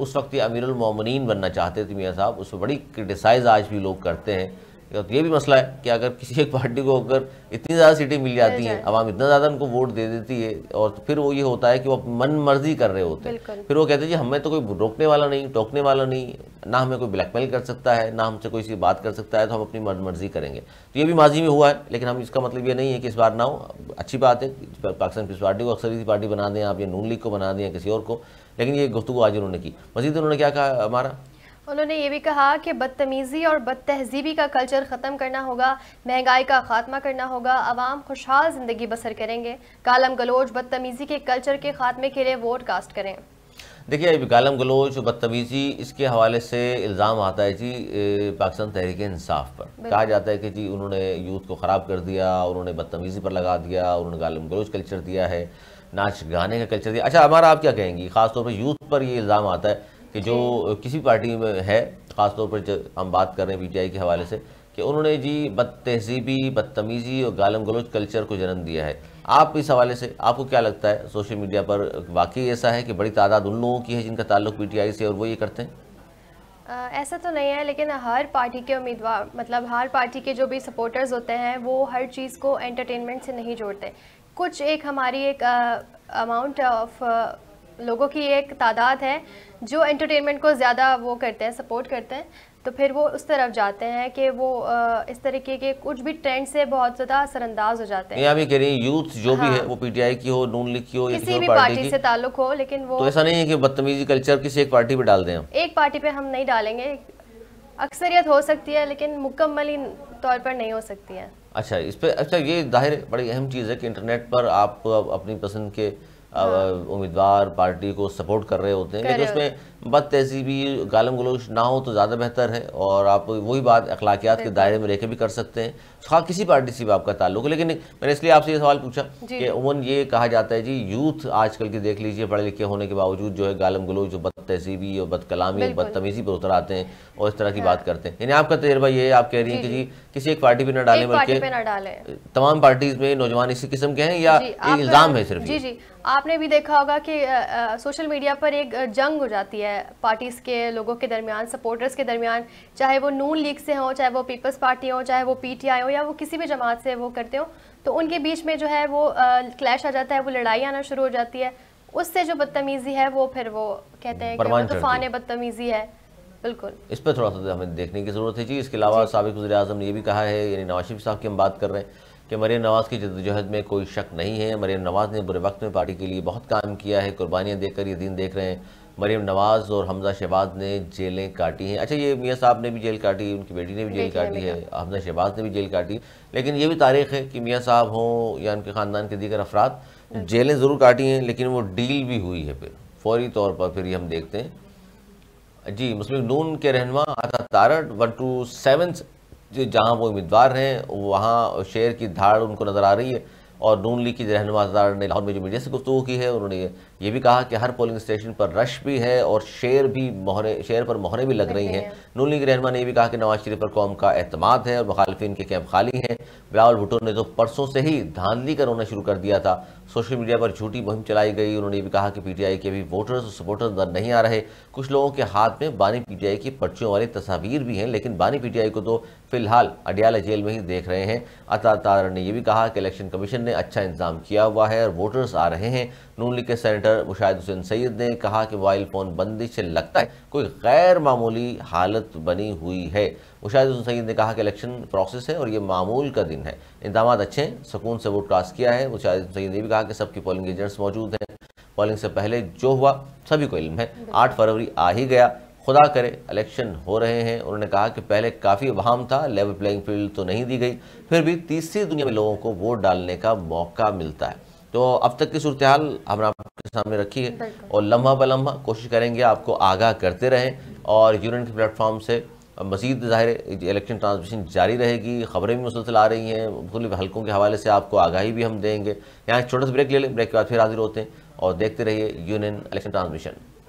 उस वक्त ये अमीरमिन बनना चाहते थे मियाँ साहब उस पर बड़ी क्रिटिसाइज आज भी लोग करते हैं तो ये भी मसला है कि अगर किसी एक पार्टी को अगर इतनी ज़्यादा सीटें मिल जाती हैं अवाम इतना ज़्यादा उनको वोट दे देती है और फिर वो ये होता है कि वो मन मर्जी कर रहे होते हैं फिर वो कहते हैं जी हमें तो कोई रोकने वाला नहीं टोकने वाला नहीं ना हमें कोई ब्लैकमेल कर सकता है ना हमसे कोई सी बात कर सकता है तो हम अपनी मन मर्जी करेंगे तो ये भी माजी में हुआ है लेकिन हम इसका मतलब ये नहीं है कि इस बार ना हो अच्छी बात है पाकिस्तान पीस पार्टी को अक्सर पार्टी बना दें आप ये नून लीग को बना दें किसी और को लेकिन ये गुफ्तु आज उन्होंने की मजीद उन्होंने क्या कहा हमारा उन्होंने ये भी कहा कि बदतमीज़ी और बदतहजीबी का कल्चर ख़त्म करना होगा महंगाई का खात्मा करना होगा आवाम खुशहाल ज़िंदगी बसर करेंगे कालम गलोच बदतमीज़ी के कल्चर के खात्मे के लिए वोट कास्ट करें देखिए अभी गालम गलोच बदतमीज़ी इसके हवाले से इल्ज़ाम आता है जी पाकिस्तान तहरीक इंसाफ पर कहा जाता है कि जी उन्होंने यूथ को ख़राब कर दिया उन्होंने बदतमीज़ी पर लगा दिया उन्होंने गालम गलोच कल्चर दिया है नाच गाने का कल्चर दिया अच्छा हमारा आप क्या कहेंगी खासतौर पर यूथ पर ये इल्ज़ाम आता है कि जो किसी पार्टी में है ख़ासतौर पर हम बात कर रहे हैं पी के हवाले से कि उन्होंने जी बद तहजीबी बदतमीज़ी और गालम गलोच कल्चर को जन्म दिया है आप इस हवाले से आपको क्या लगता है सोशल मीडिया पर वाकई ऐसा है कि बड़ी तादाद उन लोगों की है जिनका ताल्लुक पीटीआई से और वो ये करते हैं ऐसा तो नहीं है लेकिन हर पार्टी के उम्मीदवार मतलब हर पार्टी के जो भी सपोर्टर्स होते हैं वो हर चीज़ को एंटरटेनमेंट से नहीं जोड़ते कुछ एक हमारी एक अमाउंट ऑफ लोगों की एक तादाद है जो एंटरटेनमेंट को ज़्यादा वो करते हैं सपोर्ट करते हैं तो फिर वो उस तरफ जाते हैं कि वो इस तरीके के कुछ भी ट्रेंड से बहुत ज़्यादा असरअंदाज हो जाते हैं भी कह रही हैं यूथ जो हाँ। भी है हाँ। वो पीटीआई की हो नून लीग की हो किसी भी पार्टी, पार्टी से ताल्लुक हो लेकिन वो तो ऐसा नहीं है कि बदतमीजी कल्चर किसी एक पार्टी पे डाल दें हम एक पार्टी पे हम नहीं डालेंगे अक्सरियत हो सकती है लेकिन मुकम्मल तौर पर नहीं हो सकती है अच्छा इस पर अच्छा ये जाहिर बड़ी अहम चीज़ है कि इंटरनेट पर आप अपनी पसंद के हाँ। उम्मीदवार पार्टी को सपोर्ट कर रहे होते हैं लेकिन उसमें बद तहजीबी गालम गलोच ना हो तो ज़्यादा बेहतर है और आप वही बात अखलाकियात के दायरे में रह भी कर सकते हैं तो हाँ किसी पार्टी से भी आपका ताल्लुक है लेकिन मैंने इसलिए आपसे ये सवाल पूछा कि उमन ये कहा जाता है जी यूथ आजकल के देख लीजिए पढ़े लिखे होने के बावजूद जो है गालम गलोच जो बद तहजीबी और बदकलामी और बदतमीज़ी पर उतर आते हैं और इस तरह की हाँ। बात करते हैं यानी आपका तजर्बा ये है आप कह रही हैं कि जी किसी एक पार्टी पर ना डालें बल्कि तमाम पार्टीज में नौजवान इसी किस्म के हैं या इल्ज़ाम है सिर्फ जी जी आपने भी देखा होगा कि सोशल मीडिया पर एक जंग हो जाती है पार्टीज़ के लोगों के दरमियान सपोर्टर्स के दरमियान चाहे वो नून लीग से हो चाहे वो पीपल्स पार्टी हो चाहे वो पीटीआई हो या वो किसी भी जमात से वो करते हो तो उनके बीच में जो है वो क्लैश आ जाता है वो लड़ाई आना शुरू हो जाती है उससे जो बदतमीज़ी है वो फिर वो कहते हैं कि तूफ़ान बदतमीज़ी है बिल्कुल इस पर थोड़ा सा तो हमें देखने की ज़रूरत है जी इसके अलावा सबक वजी अजम ने यह भी कहा है यानी नवाज शरीफ साहब की हम बात कर रहे हैं कि मरीम नवाज़ की जदोजहद में कोई शक नहीं है मरीम नवाज़ ने बुरे वक्त में पार्टी के लिए बहुत काम किया है कुर्बानियाँ देकर ये दिन देख रहे हैं मरीम नवाज़ और हमज़ा शहबाज ने जेलें काटी हैं अच्छा ये मियाँ साहब ने भी जेल काटी उनकी बेटी ने भी जेल काटी है हमज़ा शहबाज ने भी जेल काटी लेकिन ये भी तारीख़ है कि मियाँ साहब हों या उनके ख़ानदान के दीगर अफराद जेलें ज़रूर काटी हैं लेकिन वो डील भी हुई है फिर फौरी तौर पर फिर ये हम देखते हैं जी मुस्लिम नून के रहनमा आता तारड वन टू सेवन जहाँ वो उम्मीदवार हैं वहाँ शेर की धाड़ उनको नज़र आ रही है और नून लीग की रहनुमादार ने लाहौर में जो मीडिया से गुफ्तु की है उन्होंने ये भी कहा कि हर पोलिंग स्टेशन पर रश भी है और शेर भी मोहरे शेर पर मोहरें भी लग रही हैं नून लीग रहनमा ने यह भी कहा कि नवाज शरीफ पर कौम का अहतमाद है और मुखालफन के कैंप खाली हैं बिलावल भुटो ने तो परसों से ही धांधली का रोना शुरू कर दिया था सोशल मीडिया पर झूठी मुहिम चलाई गई उन्होंने भी कहा कि पीटीआई के भी वोटर्स और सपोर्टर्स अंदर नहीं आ रहे कुछ लोगों के हाथ में बानी पीटीआई की पर्चियों वाली तस्वीर भी हैं लेकिन बानी पीटीआई को तो फिलहाल अडियाला जेल में ही देख रहे हैं अतः तारण ने यह भी कहा कि इलेक्शन कमीशन ने अच्छा इंतजाम किया हुआ है और वोटर्स आ रहे हैं नून लीग के सेनेटर मुशाहिद हुसैन सैद ने कहा कि मोबाइल फ़ोन बंदी से लगता है कोई गैर मामूली हालत बनी हुई है मुशाहिद हुसैन सैद ने कहा कि इलेक्शन प्रोसेस है और ये मामूल का दिन है इंतजाम अच्छे हैं सुकून से वोट कास्ट किया है मुशाहिद हुसैन सैद ने भी कहा कि सबकी पोलिंग एजेंट्स मौजूद हैं पोलिंग से पहले जो हुआ सभी को इल्म है आठ फरवरी आ ही गया खुदा करे इलेक्शन हो रहे हैं उन्होंने कहा कि पहले काफ़ी अवाम था लेवल प्लेइंग फील्ड तो नहीं दी गई फिर भी तीसरी दुनिया में लोगों को वोट डालने का मौका मिलता है तो अब तक की सूरत हाल हमने आपके सामने रखी है और लम्हा ब लम्हा कोशिश करेंगे आपको आगाह करते रहें और यूनियन के प्लेटफॉर्म से मजीद ज़ाहिर इलेक्शन ट्रांसमिशन जारी रहेगी खबरें भी मुसलसल आ रही हैं मुख्तलिफ हल्कों के हवाले से आपको आगाही भी हम देंगे यहाँ एक छोटा सा ब्रेक ले लें ब्रेक के बाद फिर हाजिर होते हैं और देखते रहिए यूनियन इलेक्शन ट्रांसमिशन